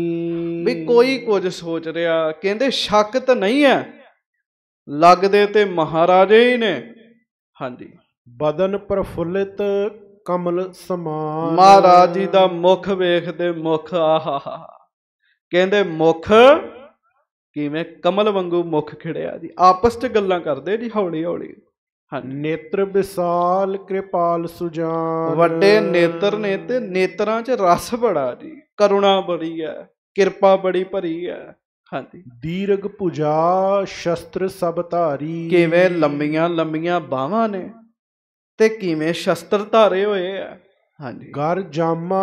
ਵੀ ਕੋਈ ਕੁਝ ਸੋਚ ਰਿਹਾ ਕਹਿੰਦੇ ਸ਼ੱਕ ਤਾਂ ਨਹੀਂ ਹੈ ਲੱਗਦੇ ਤੇ ਮਹਾਰਾਜੇ ਹੀ ਨੇ ਹਾਂਜੀ ਬਦਨ ਪ੍ਰਫੁੱਲਿਤ ਕਮਲ ਸਮਾਨ ਮਹਾਰਾਜ ਜੀ ਦਾ ਮੁਖ ਵੇਖਦੇ ਮੁਖ ਆਹਾ ਕਹਿੰਦੇ ਮੁਖ ਕਿਵੇਂ ਕਮਲ ਵਾਂਗੂ ਮੁਖ ਖਿੜਿਆ ਜੀ ਆਪਸ 'ਚ ਗੱਲਾਂ ਕਰਦੇ ਜੀ ਹੌਲੀ ਹੌਲੀ ਨੇਤਰ ਵਿਸਾਲ ਕਿਰਪਾਲ ਸੁਜਾਨ ਵੱਡੇ ਨੇਤਰ ਨੇ ਤੇ ਨੇਤਰਾਂ 'ਚ ਰਸ ਬੜਾ ਜੀ ਕਰੁਣਾ ਬੜੀ ਹੈ ਕਿਰਪਾ ਬੜੀ ਭਰੀ ਹੈ ਹਾਂਜੀ ਦੀਰਗ ਭੁਜਾ ਸ਼ਸਤਰ ਸਭ ਧਾਰੀ ਕਿਵੇਂ ਲੰਮੀਆਂ ਲੰਮੀਆਂ ਬਾਹਾਂ ਨੇ ਤੇ ਕਿਵੇਂ ਸ਼ਸਤਰ ਧਾਰੇ ਹੋਏ ਆ ਹਾਂਜੀ ਗਰ ਜਾਮਾ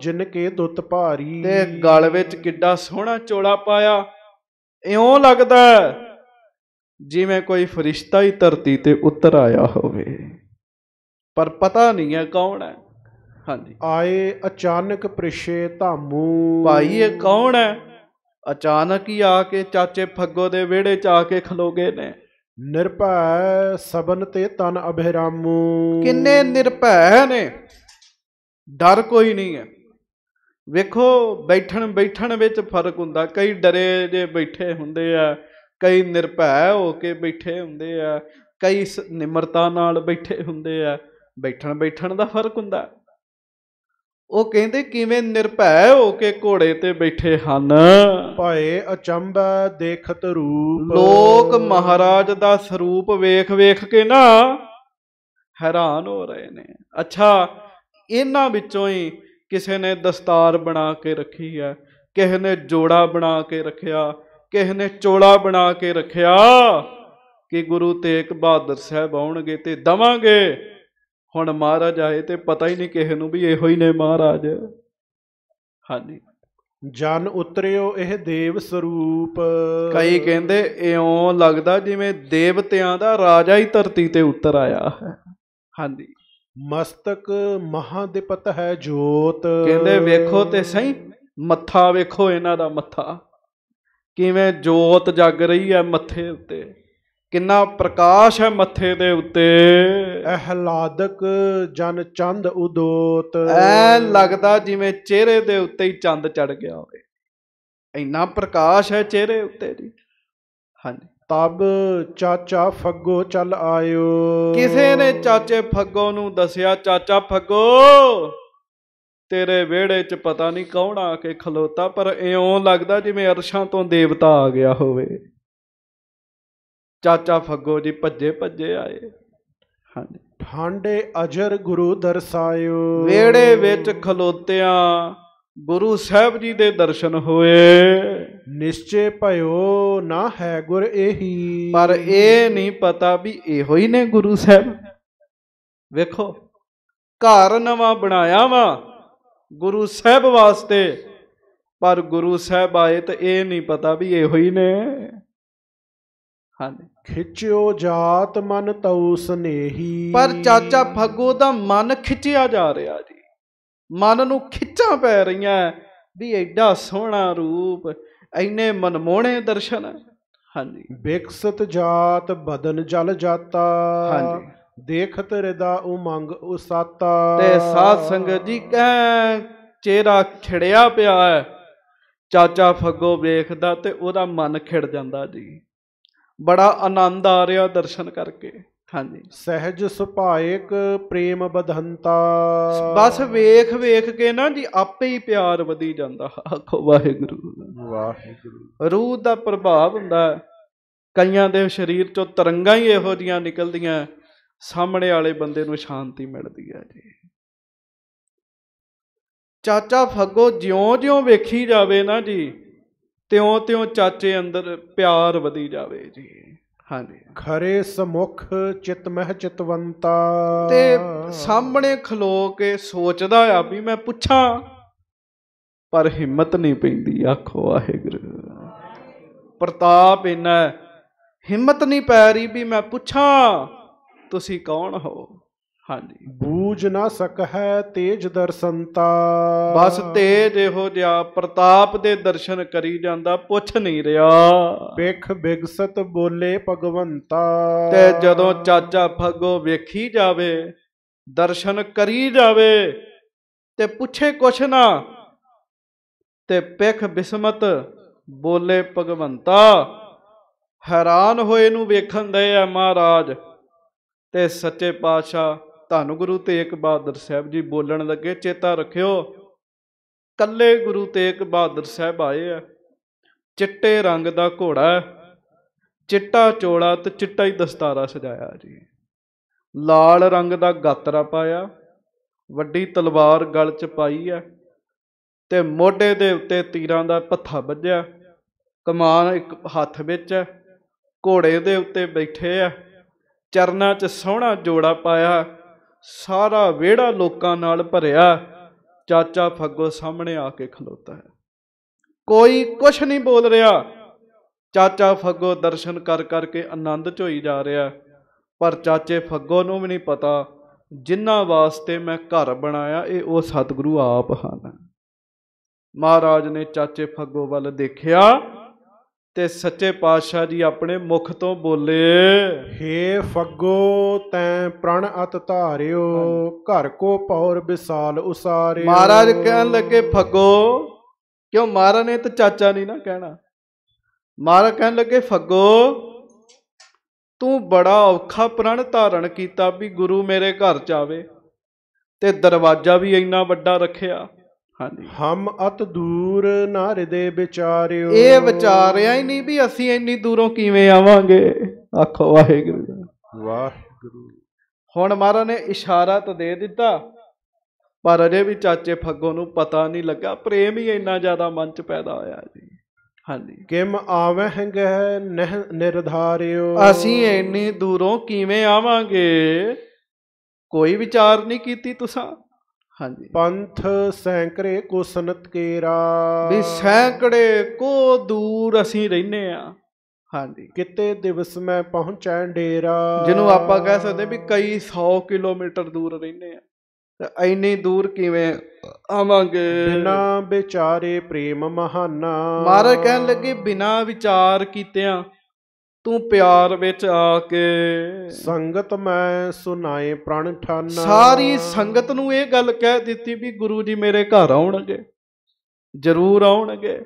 ਜਿਨ ਕੇ ਦੁੱਤ ਭਾਰੀ ਤੇ ਗਲ ਵਿੱਚ ਕਿੱਡਾ ਸੋਹਣਾ ਚੋਲਾ ਪਾਇਆ ਇਉਂ ਲੱਗਦਾ ਜਿਵੇਂ ਕੋਈ ਫਰਿਸ਼ਤਾ ਹੀ ਧਰਤੀ ਤੇ ਉਤਰ ਆਇਆ ਹੋਵੇ ਪਰ ਪਤਾ ਨਹੀਂ ਹੈ ਕੌਣ ਹੈ ਹਾਂਜੀ ਆਏ ਅਚਾਨਕ ਪ੍ਰਿਸ਼ੇ ਧਾਮੂ ਭਾਈ ਇਹ ਕੌਣ ਹੈ ਅਚਾਨਕ ਹੀ ਆ ਕੇ ਚਾਚੇ ਫੱਗੋ ਦੇ ਵਿਹੜੇ 'ਚ ਆ ਕੇ ਖਲੋਗੇ ਨੇ ਨਿਰਭੈ ਸਬਨ ਤੇ ਤਨ ਅਭਿਰਾਮੂ ਕਿੰਨੇ ਨਿਰਭੈ ਨੇ ਡਰ ਕੋਈ ਨਹੀਂ ਹੈ ਵੇਖੋ ਬੈਠਣ ਬੈਠਣ ਵਿੱਚ ਫਰਕ ਹੁੰਦਾ ਕਈ ਡਰੇ ਜੇ ਬੈਠੇ ਹੁੰਦੇ ਆ ਕਈ ਨਿਰਭੈ ਹੋ ਕੇ ਬੈਠੇ ਹੁੰਦੇ ਆ ਕਈ ਨਿਮਰਤਾ ਨਾਲ ਬੈਠੇ ਹੁੰਦੇ ਆ ਬੈਠਣ ਬੈਠਣ ਦਾ ਫਰਕ ਹੁੰਦਾ ਉਹ ਕਹਿੰਦੇ ਕਿਵੇਂ ਨਿਰਭੈ ਹੋ ਕੇ ਘੋੜੇ ਤੇ ਬੈਠੇ ਹਨ ਭਾਏ ਅਚੰਬ ਦੇਖਤ ਰੂਪ ਲੋਕ ਮਹਾਰਾਜ ਦਾ ਸਰੂਪ ਵੇਖ ਵੇਖ ਕੇ ਨਾ ਹੈਰਾਨ ਹੋ ਰਹੇ ਨੇ ਅੱਛਾ ਇਹਨਾਂ ਵਿੱਚੋਂ ਹੀ ਕਿਸੇ ਨੇ ਦਸਤਾਰ ਬਣਾ ਕੇ ਰੱਖੀ ਹੈ ਕਿਸੇ ਨੇ ਜੋੜਾ ਬਣਾ ਕੇ ਰੱਖਿਆ ਕਿਸ ਨੇ ਚੋਲਾ ਬਣਾ ਕੇ ਰੱਖਿਆ ਕਿ ਗੁਰੂ ਤੇਗ ਬਹਾਦਰ ਸਾਹਿਬ ਆਉਣਗੇ ਤੇ ਦਵਾਂਗੇ ਹੁਣ ਮਹਾਰਾਜ ਆਏ ਤੇ ਪਤਾ ਹੀ ਨਹੀਂ ਕਿਸੇ ਨੂੰ ਵੀ ਇਹੋ ਹੀ ਨੇ ਮਹਾਰਾਜ ਹਾਂਜੀ ਜਨ ਉਤਰਿਓ ਇਹ ਦੇਵ ਸਰੂਪ ਕਈ ਕਹਿੰਦੇ ਇਉਂ ਲੱਗਦਾ ਜਿਵੇਂ ਦੇਵਤਿਆਂ ਦਾ ਰਾਜਾ ਹੀ ਧਰਤੀ ਤੇ ਉਤਰ ਆਇਆ ਹੈ ਹਾਂਜੀ ਮਸਤਕ ਮਹਾਦੇਪਤ ਹੈ ਜੋਤ ਕਹਿੰਦੇ ਵੇਖੋ ਤੇ ਸਹੀ ਮੱਥਾ ਵੇਖੋ ਇਹਨਾਂ ਦਾ ਮੱਥਾ ਕਿਵੇਂ ਜੋਤ ਜਗ ਰਹੀ ਹੈ ਮੱਥੇ ਉੱਤੇ ਕਿੰਨਾ ਪ੍ਰਕਾਸ਼ ਹੈ ਮੱਥੇ ਦੇ ਉੱਤੇ ਅਹਲਾਦਕ ਜਨ ਚੰਦ ਉਦੋਤ ਐ ਲੱਗਦਾ ਜਿਵੇਂ ਚਿਹਰੇ ਦੇ ਉੱਤੇ ਹੀ ਚੰਦ ਚੜ ਗਿਆ ਹੋਵੇ ਇੰਨਾ ਪ੍ਰਕਾਸ਼ ਹੈ ਚਿਹਰੇ ਉੱਤੇ ਜੀ ਹਾਂਜੀ ਤਬ ਚਾਚਾ ਫੱਗੋ ਚੱਲ ਆਇਓ ਕਿਸੇ ਨੇ ਚਾਚੇ ਫੱਗੋ ਨੂੰ ਦੱਸਿਆ ਚਾਚਾ ਫੱਗੋ ਤੇਰੇ ਵਿਹੜੇ 'ਚ ਪਤਾ ਨਹੀਂ ਕੌਣ ਆ ਕੇ ਖਲੋਤਾ ਪਰ ਇਉਂ ਲੱਗਦਾ ਜਿਵੇਂ ਅਰਸ਼ਾਂ ਤੋਂ ਦੇਵਤਾ ਆ ਗਿਆ ਹੋਵੇ ਚਾਚਾ ਫੱਗੋ ਜੀ ਭੱਜੇ ਭੱਜੇ ਆਏ ਹਾਂਜੀ ਠਾਂਡੇ ਅਜਰ ਗੁਰੂ ਦਰਸਾਇਓ ਵਿਹੜੇ ਵਿੱਚ ਖਲੋਤਿਆਂ ਗੁਰੂ ਸਾਹਿਬ ਜੀ ਦੇ ਦਰਸ਼ਨ ਹੋਏ ਨਿਸ਼ਚੇ ਭਇਓ ਨਾ ਹੈ ਗੁਰ ਇਹੀ ਪਰ ਇਹ ਨਹੀਂ ਪਤਾ ਵੀ ਇਹੋ ਹੀ ਨੇ ਗੁਰੂ ਸਾਹਿਬ ਵੇਖੋ ਘਰ ਨਵਾਂ ਬਣਾਇਆ ਵਾ ਗੁਰੂ ਸਾਹਿਬ ਵਾਸਤੇ ਪਰ ਗੁਰੂ ਸਾਹਿਬ ਆਏ ਤਾਂ ਇਹ ਨਹੀਂ ਪਤਾ ਵੀ ਇਹੋ ਹੀ ਨੇ ਹਾਂਜੀ ਖਿੱਚਿਓ ਜਾਤ ਮਨ ਤਉ ਸਨੇਹੀ ਪਰ ਚਾਚਾ ਫੱਗੂ ਦਾ ਮਨ ਖਿੱਚਿਆ ਜਾ ਰਿਹਾ ਜੀ ਮਨ ਨੂੰ ਖਿੱਚਾਂ ਪੈ ਰਹੀਆਂ ਵੀ ਐਡਾ ਸੋਹਣਾ ਰੂਪ ਐਨੇ ਮਨਮੋਹਣੇ ਦਰਸ਼ਨ ਹਾਂਜੀ ਵਿਕਸਤ ਜਾਤ ਬਦਨ ਜਲ ਜਾਤਾ ਹਾਂਜੀ ਦੇਖਤ ਰਦਾ ਉਮੰਗ ਉਸਾਤਾ ਤੇ ਸਾਧ ਸੰਗਤ ਜੀ ਕਹਿ ਚਿਹਰਾ ਖਿੜਿਆ ਪਿਆ ਹੈ ਚਾਚਾ ਫੱਗੋ ਵੇਖਦਾ ਤੇ ਉਹਦਾ ਮਨ ਖਿੜ ਜਾਂਦਾ ਜੀ ਬੜਾ ਆਨੰਦ ਆ ਰਿਹਾ ਦਰਸ਼ਨ ਕਰਕੇ ਹਾਂਜੀ ਸਹਿਜ ਸੁਭਾਇਕ ਪ੍ਰੇਮ ਬਧੰਤਾ ਬਸ ਵੇਖ ਵੇਖ ਕੇ ਨਾ ਜੀ ਆਪੇ ਹੀ ਪਿਆਰ ਵਧੀ ਜਾਂਦਾ ਆਖੋ ਵਾਹਿਗੁਰੂ ਵਾਹਿਗੁਰੂ ਰੂਹ ਦਾ ਪ੍ਰਭਾਵ ਹੁੰਦਾ ਕਈਆਂ ਦੇ ਸਰੀਰ ਚੋਂ ਤਰੰਗਾਂ ਹੀ ਇਹੋ ਜੀਆਂ ਨਿਕਲਦੀਆਂ ਸਾਹਮਣੇ ਵਾਲੇ ਬੰਦੇ ਨੂੰ ਸ਼ਾਂਤੀ ਮਿਲਦੀ ਹੈ ਜੀ ਚਾਚਾ ਫੱਗੋ ਜਿਉਂ-ਜਿਉਂ ਵੇਖੀ ਜਾਵੇ ਨਾ ਜੀ ਤਿਉਂ-ਤਿਉਂ ਚਾਚੇ ਅੰਦਰ ਪਿਆਰ ਵਧੀ ਜਾਵੇ ਜੀ ਹਾਂਜੀ ਖਰੇ ਸਮੁਖ ਚਿਤ ਮਹਿ ਚਿਤਵੰਤਾ ਤੇ ਸਾਹਮਣੇ ਖਲੋ ਕੇ ਸੋਚਦਾ ਆ ਵੀ ਮੈਂ ਪੁੱਛਾਂ ਪਰ ਹਿੰਮਤ ਨਹੀਂ ਪੈਂਦੀ ਆਖੋ ਵਾਹਿਗੁਰੂ ਪ੍ਰਤਾਪ ਇਹਨਾਂ ਹਿੰਮਤ ਨਹੀਂ ਪੈ ਰਹੀ ਵੀ ਮੈਂ ਪੁੱਛਾਂ ਤੁਸੀਂ ਕੌਣ ਹੋ ਹਾਂਜੀ ਬੂਝ ਨਾ ਸਕਹਿ ਤੇਜ ਦਰਸਨਤਾ ਬਸ ਤੇਜ ਇਹੋ ਜਿਹਾ ਪ੍ਰਤਾਪ ਦੇ ਦਰਸ਼ਨ ਕਰੀ ਜਾਂਦਾ ਪੁੱਛ ਨਹੀਂ ਰਿਹਾ ਵੇਖ ਬਿਗਸਤ ਬੋਲੇ ਭਗਵੰਤਾ ਤੇ ਜਦੋਂ ਚਾਚਾ ਫੱਗੋ ਵੇਖੀ ਜਾਵੇ ਦਰਸ਼ਨ ਕਰੀ ਜਾਵੇ ਤੇ ਪੁੱਛੇ ਕੁਛ ਨਾ ਤੇ ਪਖ ਬਿਸਮਤ ਬੋਲੇ ਭਗਵੰਤਾ ਹੈਰਾਨ ਹੋਏ ਨੂੰ ਵੇਖਣ ਦੇ ਆ ਮਹਾਰਾਜ ਤੇ ਸੱਚੇ ਪਾਤਸ਼ਾਹ ਧੰਨ ਗੁਰੂ ਤੇਗ ਬਹਾਦਰ ਸਾਹਿਬ ਜੀ ਬੋਲਣ ਲੱਗੇ ਚੇਤਾ ਰੱਖਿਓ ਕੱਲੇ ਗੁਰੂ ਤੇਗ ਬਹਾਦਰ ਸਾਹਿਬ ਆਏ ਆ ਚਿੱਟੇ ਰੰਗ ਦਾ ਘੋੜਾ ਚਿੱਟਾ ਚੋਲਾ ਤੇ ਚਿੱਟਾ ਹੀ ਦਸਤਾਰਾ ਸਜਾਇਆ ਜੀ ਲਾਲ ਰੰਗ ਦਾ ਗਾਤਰਾ ਪਾਇਆ ਵੱਡੀ ਤਲਵਾਰ ਗਲ 'ਚ ਪਾਈ ਆ ਤੇ ਮੋਢੇ ਦੇ ਉੱਤੇ ਤੀਰਾਂ ਦਾ ਪੱਥਾ ਵੱਜਿਆ ਕਮਾਨ ਇੱਕ ਹੱਥ ਵਿੱਚ ਘੋੜੇ ਦੇ ਉੱਤੇ ਬੈਠੇ ਆ ਚਰਨਾਂ 'ਚ ਸੋਹਣਾ ਜੋੜਾ ਪਾਇਆ ਸਾਰਾ ਵਿਹੜਾ ਲੋਕਾਂ ਨਾਲ ਭਰਿਆ ਚਾਚਾ ਫੱਗੋ ਸਾਹਮਣੇ ਆ ਕੇ ਖਲੋਤਾ ਹੈ ਕੋਈ ਕੁਛ ਨਹੀਂ ਬੋਲ ਰਿਹਾ ਚਾਚਾ ਫੱਗੋ ਦਰਸ਼ਨ ਕਰ ਕਰਕੇ ਆਨੰਦ ਚ ਹੋਈ ਜਾ ਰਿਹਾ ਪਰ ਚਾਚੇ ਫੱਗੋ ਨੂੰ ਵੀ ਨਹੀਂ ਪਤਾ ਜਿੰਨਾ ਵਾਸਤੇ ਮੈਂ ਘਰ ਬਣਾਇਆ ਇਹ ਉਹ ਸਤਿਗੁਰੂ ਆਪ ਹਨ ਮਹਾਰਾਜ ਨੇ ਚਾਚੇ ਫੱਗੋ ਵੱਲ ਦੇਖਿਆ ਤੇ ਸੱਚੇ ਪਾਤਸ਼ਾਹ ਜੀ ਆਪਣੇ ਮੁਖ ਤੋਂ ਬੋਲੇ हे ਫੱਗੋ ਤੈ ਪ੍ਰਣ ਅਤ ਧਾਰਿਓ ਘਰ ਕੋ ਪੌਰ ਵਿਸਾਲ ਉਸਾਰਿਓ ਮਹਾਰਾਜ ਕਹਿਣ ਲੱਗੇ ਫੱਗੋ ਕਿਉਂ ਮਾਰਾ ਨੇ ਤਾਂ ਚਾਚਾ ਨਹੀਂ ਨਾ ਕਹਿਣਾ ਮਾਰਾ ਕਹਿਣ ਲੱਗੇ ਫੱਗੋ ਤੂੰ ਬੜਾ ਔਖਾ ਪ੍ਰਣ ਧਾਰਨ ਕੀਤਾ ਵੀ ਗੁਰੂ ਮੇਰੇ ਘਰ ਚ ਆਵੇ ਤੇ ਦਰਵਾਜ਼ਾ ਵੀ ਇੰਨਾ ਵੱਡਾ ਰੱਖਿਆ ਹਾਂਜੀ ਹਮ ਅਤ ਦੂਰ ਨਾਰ ਦੇ ਵਿਚਾਰਿਓ ਇਹ ਵਿਚਾਰਿਆ ਹੀ ਨਹੀਂ ਵੀ ਅਸੀਂ ਇੰਨੀ ਦੂਰੋਂ ਕਿਵੇਂ ਆਵਾਂਗੇ ਆਖੋ ਵਾਹਿਗੁਰੂ ਵਾਹਿਗੁਰੂ ਹੁਣ ਮਹਾਰਾ ਨੇ ਇਸ਼ਾਰਾ ਤਾਂ ਦੇ ਦਿੱਤਾ ਪਰ ਅਜੇ ਵੀ ਚਾਚੇ ਫੱਗੋ ਨੂੰ ਪਤਾ ਨਹੀਂ ਲੱਗਾ ਪ੍ਰੇਮ ਹੀ ਇੰਨਾ ਜ਼ਿਆਦਾ ਮਨ 'ਚ ਪੈਦਾ ਹੋਇਆ ਜੀ ਹਾਂਜੀ ਕਿਮ ਆਵਹਿੰਗ ਨਿਰਧਾਰਿਓ ਅਸੀਂ ਇੰਨੀ ਦੂਰੋਂ ਕਿਵੇਂ ਆਵਾਂਗੇ ਕੋਈ ਵਿਚਾਰ ਨਹੀਂ ਕੀਤੀ ਤੁਸੀਂ ਹਾਂਜੀ ਪੰਥ ਸੈਂਕੜੇ ਕੋ ਸੰਤ ਕੇਰਾ ਵੀ ਸੈਂਕੜੇ ਕੋ ਦੂਰ ਅਸੀਂ ਰਹਿੰਨੇ ਆ ਹਾਂਜੀ ਕਿਤੇ ਦਿਵਸ ਮੈਂ ਪਹੁੰਚਾਂ ਡੇਰਾ ਜਿਹਨੂੰ ਆਪਾਂ ਕਹਿ ਸਕਦੇ ਵੀ ਕਈ 100 ਕਿਲੋਮੀਟਰ ਦੂਰ ਰਹਿੰਨੇ ਆ ਤੇ ਇੰਨੀ ਦੂਰ ਕਿਵੇਂ ਆਵਾਂਗੇ ਬਿਨਾ ਵਿਚਾਰੇ ਪ੍ਰੇਮ ਮਹਾਨਾ ਮਹਾਰਾਜ ਕਹਿਣ ਲੱਗੇ ਬਿਨਾ ਵਿਚਾਰ ਕੀਤਿਆਂ ਤੂੰ ਪਿਆਰ ਵਿੱਚ ਆ ਕੇ ਸੰਗਤ ਮੈਂ ਸੁਣਾਏ ਪ੍ਰਣ ਠਾਨਾ ਸਾਰੀ ਸੰਗਤ ਨੂੰ ਇਹ ਗੱਲ ਕਹਿ ਦਿੱਤੀ ਵੀ ਗੁਰੂ ਜੀ ਮੇਰੇ ਘਰ ਆਉਣਗੇ ਜ਼ਰੂਰ ਆਉਣਗੇ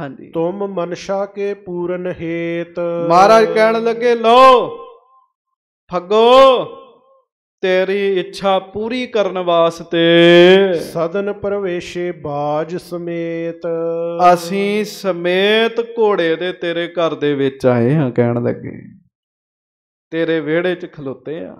ਹਾਂਜੀ ਤੁਮ ਮਨਸ਼ਾ ਕੇ ਪੂਰਨ ਹੇਤ ਮਹਾਰਾਜ ਕਹਿਣ ਲੱਗੇ ਲੋ ਫੱਗੋ ਤੇਰੀ ਇੱਛਾ ਪੂਰੀ ਕਰਨ ਵਾਸਤੇ ਸਦਨ ਪਰਵੇਸ਼ੇ ਬਾਜ ਸਮੇਤ ਅਸੀਂ ਸਮੇਤ ਘੋੜੇ ਦੇ ਤੇਰੇ ਘਰ ਦੇ ਵਿੱਚ ਆਏ ਹਾਂ ਕਹਿਣ ਲੱਗੇ ਤੇਰੇ ਵਿਹੜੇ 'ਚ ਖਲੋਤੇ ਆ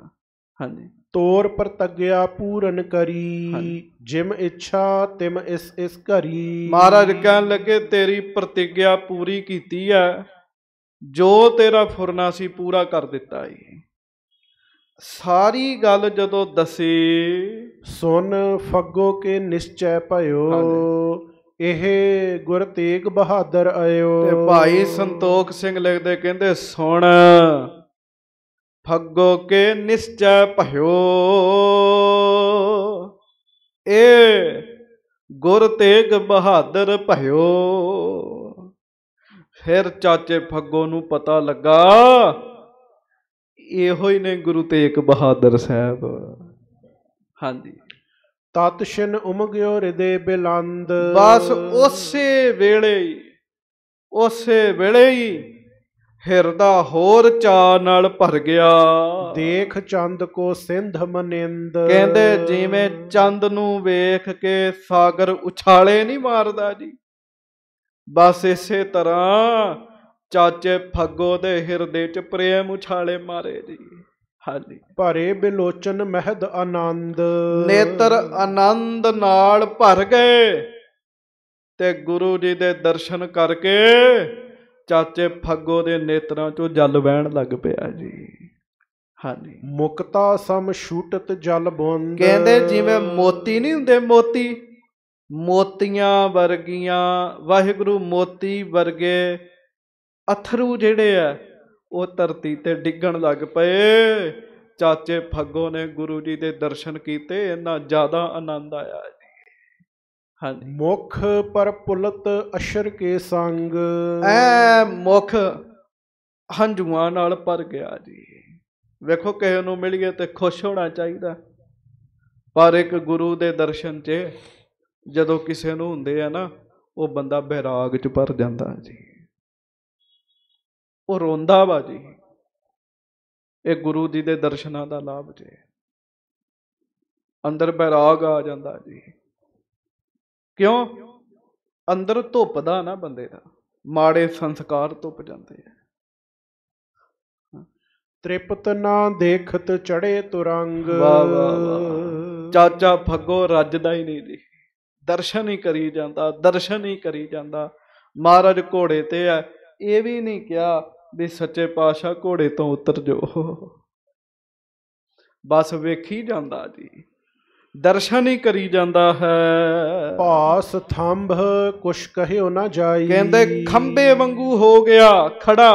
ਹਾਂਜੀ ਤੋਰ ਪ੍ਰਤਗਿਆ ਪੂਰਨ ਕਰੀ ਜਿਮ ਇੱਛਾ ਤਿਮ ਇਸ ਇਸ ਘਰੀ ਮਹਾਰਾਜ ਕਹਿਣ ਲੱਗੇ ਤੇਰੀ ਪ੍ਰਤੀਗਿਆ ਪੂਰੀ ਕੀਤੀ ਆ ਜੋ ਤੇਰਾ ਫੁਰਨਾ ਸੀ ਪੂਰਾ ਕਰ ਦਿੱਤਾ ਏ ਸਾਰੀ ਗੱਲ ਜਦੋਂ ਦਸੀ ਸੁਨ ਫੱਗੋ ਕੇ ਨਿਸ਼ਚੈ ਭਇਓ ਇਹ ਗੁਰ ਤੇਗ ਬਹਾਦਰ ਆਇਓ ਤੇ ਭਾਈ ਸੰਤੋਖ ਸਿੰਘ ਲਿਖਦੇ ਕਹਿੰਦੇ ਸੁਣ ਫੱਗੋ ਕੇ ਨਿਸ਼ਚੈ ਭਇਓ ਇਹ ਗੁਰ ਤੇਗ ਬਹਾਦਰ ਭਇਓ ਫਿਰ ਚਾਚੇ ਫੱਗੋ ਨੂੰ ਪਤਾ ਲੱਗਾ ਇਹੋ ਹੀ ਨੇ ਗੁਰੂ ਤੇਗ ਬਹਾਦਰ ਸਾਹਿਬ ਹਾਂਜੀ ਤਤਸ਼ਨ ਉਮਗਿਓ ਹਿਰਦੇ ਬਿਲੰਦ ਬਸ ਉਸੇ ਵੇਲੇ ਹੀ ਉਸੇ ਵੇਲੇ ਹੀ ਹਿਰਦਾ ਹੋਰ ਚਾ ਨਾਲ ਭਰ ਗਿਆ ਦੇਖ ਚੰਦ ਕੋ ਸਿੰਧ ਮਨਿੰਦ ਕਹਿੰਦੇ ਜਿਵੇਂ ਚੰਦ ਨੂੰ ਵੇਖ ਕੇ ਸਾਗਰ ਉਛਾਲੇ ਨਹੀਂ ਮਾਰਦਾ ਜੀ ਬਸ ਇਸੇ ਤਰ੍ਹਾਂ ਚਾਚੇ ਫੱਗੋ ਦੇ ਹਿਰਦੇ 'ਚ ਪ੍ਰੇਮ ਉਛਾਲੇ ਮਾਰੇ ਜੀ ਹਾਂਜੀ ਭਰੇ ਬਿਲੋਚਨ ਮਹਿਦ ਆਨੰਦ ਨੇਤਰ ਆਨੰਦ ਨਾਲ ਭਰ ਗਏ ਤੇ ਗੁਰੂ ਜੀ ਦੇ ਦਰਸ਼ਨ ਕਰਕੇ ਚਾਚੇ ਫੱਗੋ ਦੇ ਨੇਤਰਾਂ 'ਚੋਂ ਜਲ ਵਹਿਣ ਲੱਗ ਪਿਆ ਜੀ ਹਾਂਜੀ ਮੁਕਤਾ ਸਮ ਛੂਟਤ ਜਲ ਬੁੰਦ ਕਹਿੰਦੇ ਜਿਵੇਂ ਮੋਤੀ ਨਹੀਂ ਹੁੰਦੇ ਮੋਤੀ ਮੋਤੀਆਂ ਵਰਗੀਆਂ ਵਾਹਿਗੁਰੂ ਮੋਤੀ ਵਰਗੇ ਅਥਰੂ ਜਿਹੜੇ ਆ ਉਹ ਧਰਤੀ ਤੇ ਡਿੱਗਣ ਲੱਗ ਪਏ ਚਾਚੇ ਫੱਗੋ ਨੇ ਗੁਰੂ ਜੀ ਦੇ ਦਰਸ਼ਨ ਕੀਤੇ ਇੰਨਾ ਜ਼ਿਆਦਾ ਆਨੰਦ ਆਇਆ ਜੀ ਹਾਂਜੀ ਮੁਖ ਪਰ ਪੁਲਤ ਅਸ਼ਰ ਕੇ ਸੰਗ ਐ ਮੁਖ ਹੰਝੂਆਂ ਨਾਲ ਭਰ ਗਿਆ ਜੀ ਵੇਖੋ ਕਿਸੇ ਨੂੰ ਮਿਲੀਏ ਤੇ ਖੁਸ਼ ਹੋਣਾ ਚਾਹੀਦਾ ਪਰ ਇੱਕ ਗੁਰੂ ਦੇ ਦਰਸ਼ਨ 'ਚ ਜਦੋਂ ਕਿਸੇ ਨੂੰ ਹੁੰਦੇ ਆ ਨਾ ਉਹ ਬੰਦਾ ਬਹਿਰਾਗ 'ਚ ਭਰ ਜਾਂਦਾ ਜੀ ਉਹ ਰੋਂਦਾ ਵਾ ਜੀ ਇਹ ਗੁਰੂ ਜੀ ਦੇ ਦਰਸ਼ਨਾਂ ਦਾ ਲਾਭ ਜੇ ਅੰਦਰ ਬੈਰਾਗ ਆ ਜਾਂਦਾ ਜੀ ਕਿਉਂ ਅੰਦਰ ਧੁੱਪਦਾ ਨਾ ਬੰਦੇ ਦਾ ਮਾੜੇ ਸੰਸਕਾਰ ਧੁੱਪ ਜਾਂਦੇ ਆ ਤ੍ਰਿਪਤ ਨਾ ਦੇਖਤ ਚੜੇ ਤੁਰੰਗ ਵਾ ਵਾ ਚਾਚਾ ਫੱਗੋ ਰੱਜਦਾ ਹੀ ਨਹੀਂ ਜੀ ਦਰਸ਼ਨ ਹੀ ਕਰੀ ਜਾਂਦਾ ਦਰਸ਼ਨ ਹੀ ਕਰੀ ਜਾਂਦਾ ਮਹਾਰਾਜ ਘੋੜੇ ਤੇ ਆ ਇਹ ਵੀ ਨਹੀਂ ਕਿਹਾ ਵੀ ਸੱਚੇ ਪਾਤਸ਼ਾਹ ਘੋੜੇ ਤੋਂ ਉਤਰ ਜੋ ਬਸ ਵੇਖੀ ਜਾਂਦਾ ਜੀ ਦਰਸ਼ਨ ਹੀ ਕਰੀ ਜਾਂਦਾ ਹੈ ਭਾਸ ਥੰਭ ਕੁਛ ਕਹਿਓ ਨਾ ਜਾਈ ਕਹਿੰਦੇ ਖੰਬੇ ਵਾਂਗੂ ਹੋ ਗਿਆ ਖੜਾ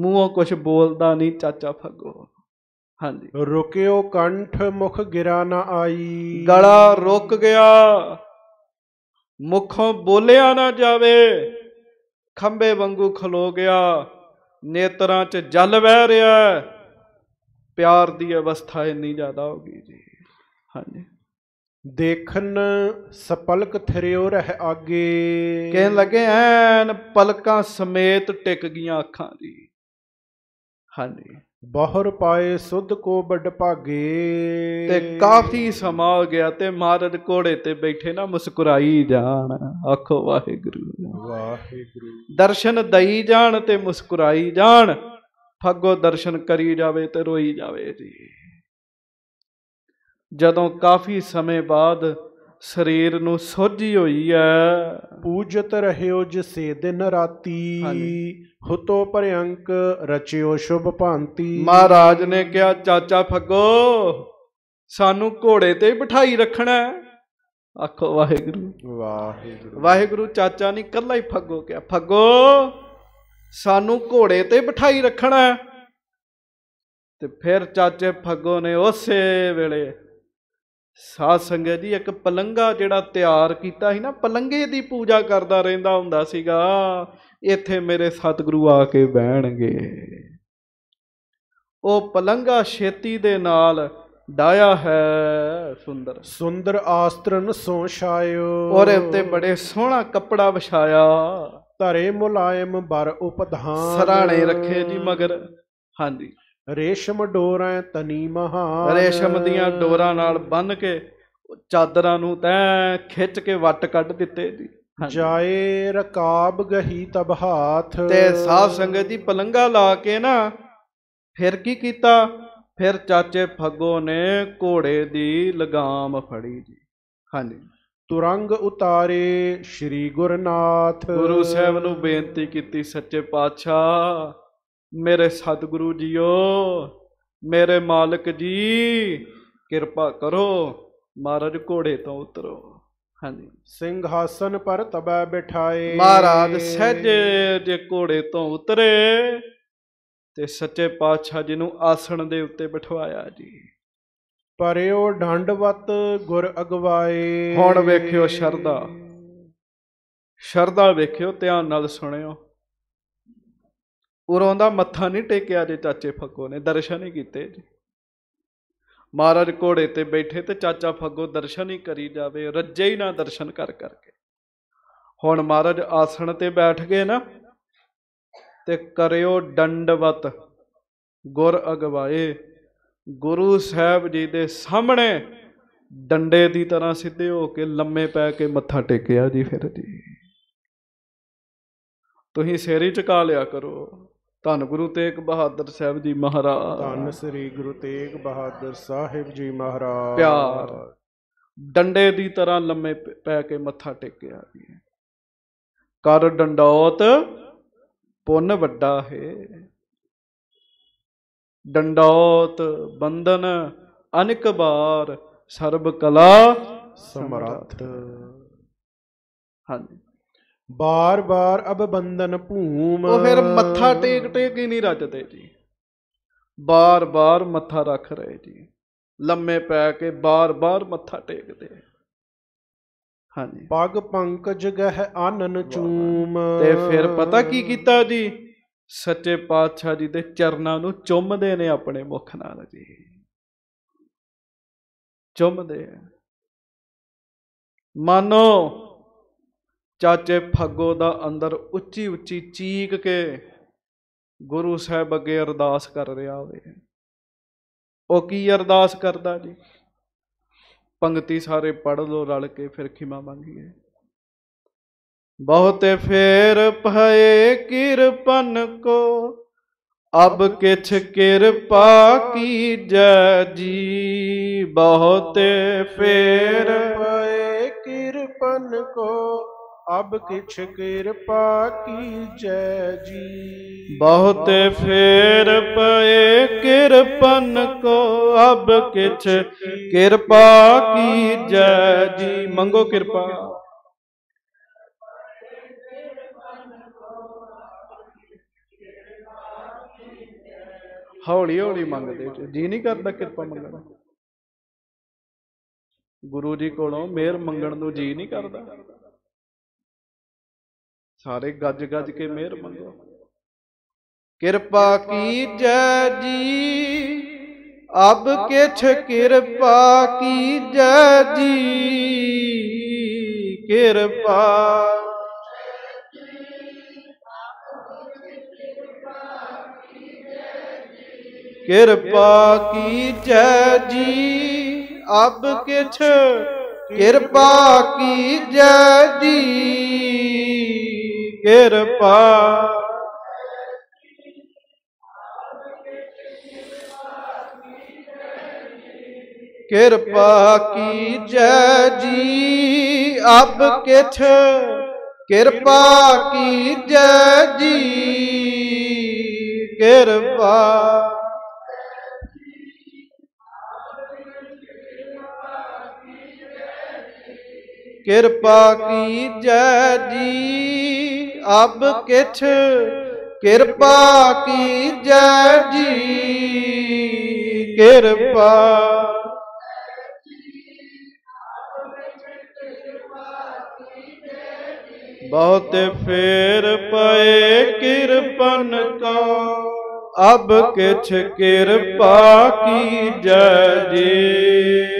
ਮੂੰਹੋਂ ਕੁਛ ਬੋਲਦਾ ਨਹੀਂ ਚਾਚਾ ਫੱਗੋ ਹਾਂਜੀ ਰੁਕਿਓ ਕੰਠ ਮੁਖ ਗਿਰਾ ਨਾ ਆਈ ਗਲਾ ਰੁਕ ਗਿਆ ਮੁਖੋਂ ਬੋਲਿਆ ਨਾ ਜਾਵੇ ਖੰਬੇ ਵਾਂਗੂ ਖਲੋ ਗਿਆ ਨੇਤਰਾਂ 'ਚ ਜਲ ਵਹਿ ਰਿਹਾ ਪਿਆਰ ਦੀ ਅਵਸਥਾ ਇੰਨੀ ਜ਼ਿਆਦਾ ਹੋ ਗਈ ਜੀ ਹਾਂਜੀ ਦੇਖਣ ਸਪਲਕ ਥਰਿਓ ਰਹਿ ਆਗੇ ਕਹਿਣ ਲੱਗੇ ਐਨ ਪਲਕਾਂ ਸਮੇਤ ਟਿਕ ਗਈਆਂ ਅੱਖਾਂ ਦੀ ਹਾਂਜੀ ਬਹਰ ਪਾਏ ਸੁਧ ਕੋ ਵੱਡ ਭਾਗੇ ਤੇ ਕਾਫੀ ਸਮਾਂ ਹੋ ਗਿਆ ਤੇ ਮਾਰਦ ਕੋੜੇ ਤੇ ਬੈਠੇ ਨਾ ਮੁਸਕਰਾਈ ਜਾਣ ਆਖੋ ਵਾਹਿਗੁਰੂ ਵਾਹਿਗੁਰੂ ਦਰਸ਼ਨ ਦਈ ਜਾਣ ਤੇ ਮੁਸਕਰਾਈ ਜਾਣ ਫੱਗੋ ਦਰਸ਼ਨ ਕਰੀ ਜਾਵੇ ਤੇ ਰੋਈ ਜਾਵੇ ਜੀ ਜਦੋਂ ਕਾਫੀ ਸਮੇਂ ਬਾਅਦ ਸਰੀਰ ਨੂੰ ਸੋਝੀ ਹੋਈ ਆ ਪੂਜਤ ਰਹਿਓ ਜਿਸੇ ਦਿਨ ਰਾਤੀ ਹੁਤੋ ਪਰਿਅੰਕ ਰਚਿਓ ਸ਼ੁਭ ਭਾਂਤੀ ਮਹਾਰਾਜ ਨੇ ਕਿਹਾ ਚਾਚਾ ਫੱਗੋ ਸਾਨੂੰ ਘੋੜੇ ਤੇ ਬਿਠਾਈ ਰੱਖਣਾ ਆਖੋ ਵਾਹਿਗੁਰੂ ਵਾਹਿਗੁਰੂ ਵਾਹਿਗੁਰੂ ਚਾਚਾ ਨਹੀਂ ਕੱਲਾ ਹੀ ਫੱਗੋ ਕਿਹਾ ਫੱਗੋ ਸਾਨੂੰ ਘੋੜੇ ਤੇ ਬਿਠਾਈ ਰੱਖਣਾ ਤੇ ਫਿਰ ਚਾਚੇ ਫੱਗੋ ਨੇ ਉਸੇ ਵੇਲੇ ਸਾਧ ਸੰਗਤ ਜੀ ਇੱਕ ਪਲੰਗਾ ਜਿਹੜਾ ਤਿਆਰ ਕੀਤਾ ਸੀ ਨਾ ਪਲੰਗੇ ਦੀ ਪੂਜਾ ਕਰਦਾ ਰਹਿੰਦਾ ਹੁੰਦਾ ਸੀਗਾ ਇੱਥੇ ਮੇਰੇ ਸਤਿਗੁਰੂ ਆ ਕੇ ਬਹਿਣਗੇ ਉਹ ਪਲੰਗਾ ਛੇਤੀ ਦੇ ਨਾਲ ਡਾਇਆ ਹੈ ਸੁੰਦਰ ਸੁੰਦਰ ਆਸਤਰਨ ਸੋ ਛਾਇਓ ਉਹਦੇ ਉੱਤੇ ਬੜੇ ਸੋਹਣਾ ਕੱਪੜਾ ਵਿਛਾਇਆ ਧਰੇ ਮੁਲਾਇਮ ਬਰ ਉਪਧਾਨ ਸਰਾਣੇ ਰੱਖੇ ਜੀ ਮਗਰ ਹਾਂਜੀ ਰੇਸ਼ਮ ਡੋਰਾਂ ਤਨੀ ਮਹਾਨ ਰੇਸ਼ਮ ਦੀਆਂ ਡੋਰਾਂ ਨਾਲ ਬੰਨ ਕੇ ਚਾਦਰਾਂ ਨੂੰ ਤੈਂ ਖਿੱਚ ਕੇ ਵੱਟ ਕੱਢ ਦਿੱਤੇ ਦੀ ਜਾਏ ਰਕਾਬ ਗਹੀ ਤਬ ਹਾਥ ਤੇ ਸਾਧ ਸੰਗਤ ਦੀ ਪਲੰਗਾ ਲਾ ਕੇ ਨਾ ਫਿਰ ਕੀ ਕੀਤਾ ਫਿਰ ਚਾਚੇ ਫੱਗੋ ਨੇ ਘੋੜੇ ਦੀ ਲਗਾਮ ਫੜੀ ਜੀ ਹਾਂਜੀ ਤੁਰੰਗ ਉਤਾਰੇ ਸ੍ਰੀ ਗੁਰਨਾਥ ਗੁਰੂ ਸਾਹਿਬ ਨੂੰ ਬੇਨਤੀ ਕੀਤੀ ਸੱਚੇ ਪਾਤਸ਼ਾਹ ਮੇਰੇ ਸਤਿਗੁਰੂ ਜੀਓ ਮੇਰੇ ਮਾਲਕ ਜੀ ਕਿਰਪਾ ਕਰੋ ਮਹਾਰਾਜ ਘੋੜੇ ਤੋਂ ਉਤਰੋ ਹਾਂਜੀ ਸਿੰਘਾਸਨ ਪਰ ਤਬੈ ਬਿਠਾਏ ਮਹਾਰਾਜ ਸਹਿਜ ਜੇ ਘੋੜੇ ਤੋਂ ਉਤਰੇ ਤੇ ਸੱਚੇ ਪਾਤਸ਼ਾਹ ਜੀ ਨੂੰ ਆਸਣ ਦੇ ਉੱਤੇ ਬਿਠਵਾਇਆ ਜੀ ਪਰਿਓ ਡੰਡਵਤ ਗੁਰ ਅਗਵਾਏ ਹੁਣ ਵੇਖਿਓ ਸ਼ਰਦਾ ਸ਼ਰਦਾ ਵੇਖਿਓ ਧਿਆਨ ਨਾਲ ਸੁਣਿਓ ਉਰੋਂ ਦਾ ਮੱਥਾ ਨਹੀਂ ਟੇਕਿਆ ਜੇ ਚਾਚੇ ਫੱਗੋ ਨੇ ਦਰਸ਼ਨ ਹੀ ਕੀਤੇ ਜੀ ਮਹਾਰਾਜ ਘੋੜੇ ਤੇ ਬੈਠੇ ਤੇ ਚਾਚਾ ਫੱਗੋ ਦਰਸ਼ਨ ਹੀ ਕਰੀ ਜਾਵੇ ਰੱਜੇ ਹੀ ਨਾ ਦਰਸ਼ਨ ਕਰ ਕਰਕੇ ਹੁਣ ਮਹਾਰਾਜ ਆਸਣ ਤੇ ਬੈਠ ਗਏ ਨਾ ਤੇ ਕਰਿਓ ਡੰਡਵਤ ਗੁਰ ਅਗਵਾਏ ਗੁਰੂ ਸਾਹਿਬ ਜੀ ਦੇ ਸਾਹਮਣੇ ਡੰਡੇ ਦੀ ਤਰ੍ਹਾਂ ਸਿੱਧੇ ਹੋ ਕੇ ਲੰਮੇ ਪੈ ਕੇ ਮੱਥਾ ਟੇਕਿਆ ਜੀ ਫਿਰ ਜੀ ਤੁਸੀਂ ਸਿਰ ਹੀ ਲਿਆ ਕਰੋ ਧੰਨ ਗੁਰੂ ਤੇਗ ਬਹਾਦਰ ਸਾਹਿਬ ਜੀ ਮਹਾਰਾਜ ਧੰਨ ਸ੍ਰੀ ਗੁਰੂ ਤੇਗ ਬਹਾਦਰ ਸਾਹਿਬ ਜੀ ਮਹਾਰਾਜ ਪਿਆਰ ਡੰਡੇ ਦੀ ਤਰ੍ਹਾਂ ਲੰਮੇ ਪੈ ਕੇ ਮੱਥਾ ਟੇਕਿਆ ਜੀ ਕਰ ਡੰਡੌਤ ਪੁੰਨ ਵੱਡਾ ਹੈ ਡੰਡੌਤ ਬੰਦਨ ਅਨਿਕ ਬਾਰ ਸਰਬ ਕਲਾ ਸਮਰੱਥ ਹਾਂਜੀ ਬਾਰ-ਬਾਰ ਅਬ ਬੰਦਨ ਭੂਮ ਉਹ ਫਿਰ ਮੱਥਾ ਟੇਕ ਟੇਕ ਹੀ ਨਹੀਂ ਰੱਜਦੇ ਜੀ ਬਾਰ-ਬਾਰ ਮੱਥਾ ਰੱਖ ਰਹੇ ਜੀ ਲੰਮੇ ਪੈ ਕੇ ਬਾਰ-ਬਾਰ ਮੱਥਾ ਟੇਕਦੇ ਹਾਂਜੀ ਪਗ ਪੰਕਜ ਗਹ ਆਨਨ ਚੂਮ ਤੇ ਫਿਰ ਪਤਾ ਕੀ ਕੀਤਾ ਜੀ ਸੱਚੇ ਪਾਤਸ਼ਾਹ ਜੀ ਦੇ ਚਰਨਾਂ ਨੂੰ ਚੁੰਮਦੇ ਨੇ ਆਪਣੇ ਮੁਖ ਨਾਲ ਜੀ ਚੁੰਮਦੇ ਮਾਨੋ ਚਾਚੇ ਫੱਗੋ ਦਾ ਅੰਦਰ ਉੱਚੀ ਉੱਚੀ ਚੀਕ ਕੇ ਗੁਰੂ ਸਾਹਿਬ ਅੱਗੇ ਅਰਦਾਸ ਕਰ ਰਿਹਾ ਹੋਵੇ ਉਹ ਕੀ ਅਰਦਾਸ ਕਰਦਾ ਜੀ ਪੰਗਤੀ ਸਾਰੇ ਪੜ ਲੋ ਰਲ ਕੇ ਫਿਰ ਖਿਮਾ ਮੰਗੀਏ ਬਹੁਤ ਫੇਰ ਭਏ ਕਿਰਪਨ ਕੋ ਅਬ ਕਿਛ ਕਿਰਪਾ ਕੀ ਜੈ ਜੀ ਬਹੁਤ ਫੇਰ ਭਏ ਕਿਰਪਨ ਕੋ ਅਬ ਕਿਛ ਕਿਰਪਾ ਕੀ ਜੈ ਜੀ ਬਹੁਤ ਫੇਰ ਪਏ ਕਿਰਪਨ ਕੋ ਅਬ ਕਿਛ ਕਿਰਪਾ ਕੀ ਜੈ ਜੀ ਮੰਗੋ ਕਿਰਪਾ ਹੌਲੀ ਹੌਲੀ ਮੰਗਦੇ ਜੀ ਨਹੀਂ ਕਰਦਾ ਕਿਰਪਾ ਮੰਗਣਾ ਗੁਰੂ ਜੀ ਕੋਲੋਂ ਮਿਹਰ ਮੰਗਣ ਨੂੰ ਜੀ ਨਹੀਂ ਕਰਦਾ ਸਾਰੇ ਗੱਜ ਗੱਜ ਕੇ ਮਿਹਰ ਮੰਗੋ ਕਿਰਪਾ ਕੀਜੈ ਜੀ ਅਬ ਕਿਛ ਕਿਰਪਾ ਕੀਜੈ ਜੀ ਕਿਰਪਾ ਕਿਰਪਾ ਕੀਜੈ ਜੀ ਅਬ ਕਿਛ ਕਿਰਪਾ ਕੀਜੈ ਜੀ ਕਿਰਪਾ ਕਿਰਪਾ ਕੀ ਜੈ ਜੀ ਅਬ ਕਿਛ ਕਿਰਪਾ ਕੀ ਜੈ ਜੀ ਕਿਰਪਾ ਕਿਰਪਾ ਕੀਜੈ ਜੀ ਅਬ ਕਿਛ ਕਿਰਪਾ ਕੀਜੈ ਜੀ ਕਿਰਪਾ ਬਹੁਤ ਫੇਰ ਪਏ ਕਿਰਪਨ ਕਾ ਅਬ ਕਿਛ ਕਿਰਪਾ ਕੀਜੈ ਜੀ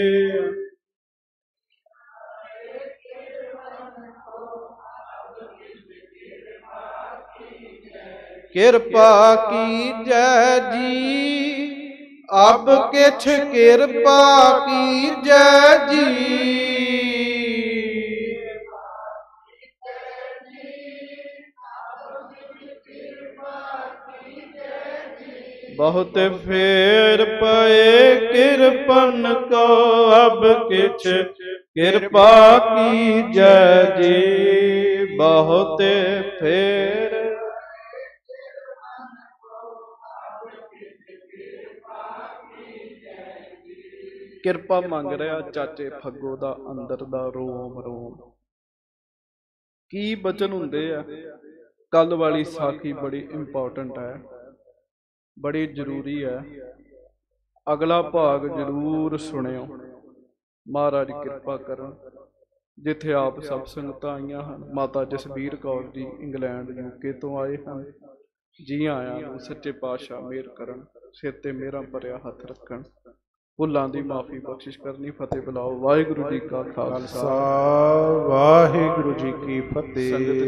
ਕਿਰਪਾ ਕੀਜੈ ਜੀ ਅਬ ਕਿਛ ਕਿਰਪਾ ਕੀਜੈ ਜੀ ਬਹੁਤ ਫੇਰ ਪਏ ਕਿਰਪਨ ਕੋ ਅਬ ਕਿਛ ਕਿਰਪਾ ਕੀਜੈ ਜੀ ਬਹੁਤ ਫੇਰ ਕਿਰਪਾ ਮੰਗ ਰਿਹਾ ਚਾਚੇ ਫੱਗੋ ਦਾ ਅੰਦਰ ਦਾ ਰੋਮ ਰੋਮ ਕੀ ਬਚਨ ਹੁੰਦੇ ਆ ਕੱਲ ਵਾਲੀ ਸਾਖੀ ਬੜੀ ਇੰਪੋਰਟੈਂਟ ਹੈ ਬੜੀ ਜ਼ਰੂਰੀ ਹੈ ਅਗਲਾ ਭਾਗ ਜ਼ਰੂਰ ਸੁਣਿਓ ਮਹਾਰਾਜ ਕਿਰਪਾ ਕਰਨ ਜਿੱਥੇ ਆਪ ਸਭ ਸੰਗਤਾਂ ਆਈਆਂ ਹਨ ਮਾਤਾ ਜਸਬੀਰ ਕੌਰ ਜੀ ਇੰਗਲੈਂਡ ਯੂਕੇ ਤੋਂ ਆਏ ਹਨ ਜੀ ਆਇਆਂ ਨੂੰ ਸੱਚੇ ਪਾਤਸ਼ਾਹ ਮਿਹਰ ਕਰਨ ਸਿਰ ਤੇ ਮੇਰਾ ਭਰਿਆ ਹੱਥ ਰੱਖਣ ਭੁੱਲਾਂ ਦੀ ਮਾਫੀ ਬਖਸ਼ਿਸ਼ ਕਰਨੀ ਫਤਿਹ ਬੁਲਾਓ ਵਾਹਿਗੁਰੂ ਜੀ ਕਾ ਖਾਲਸਾ ਵਾਹਿਗੁਰੂ ਜੀ ਕੀ ਫਤਿਹ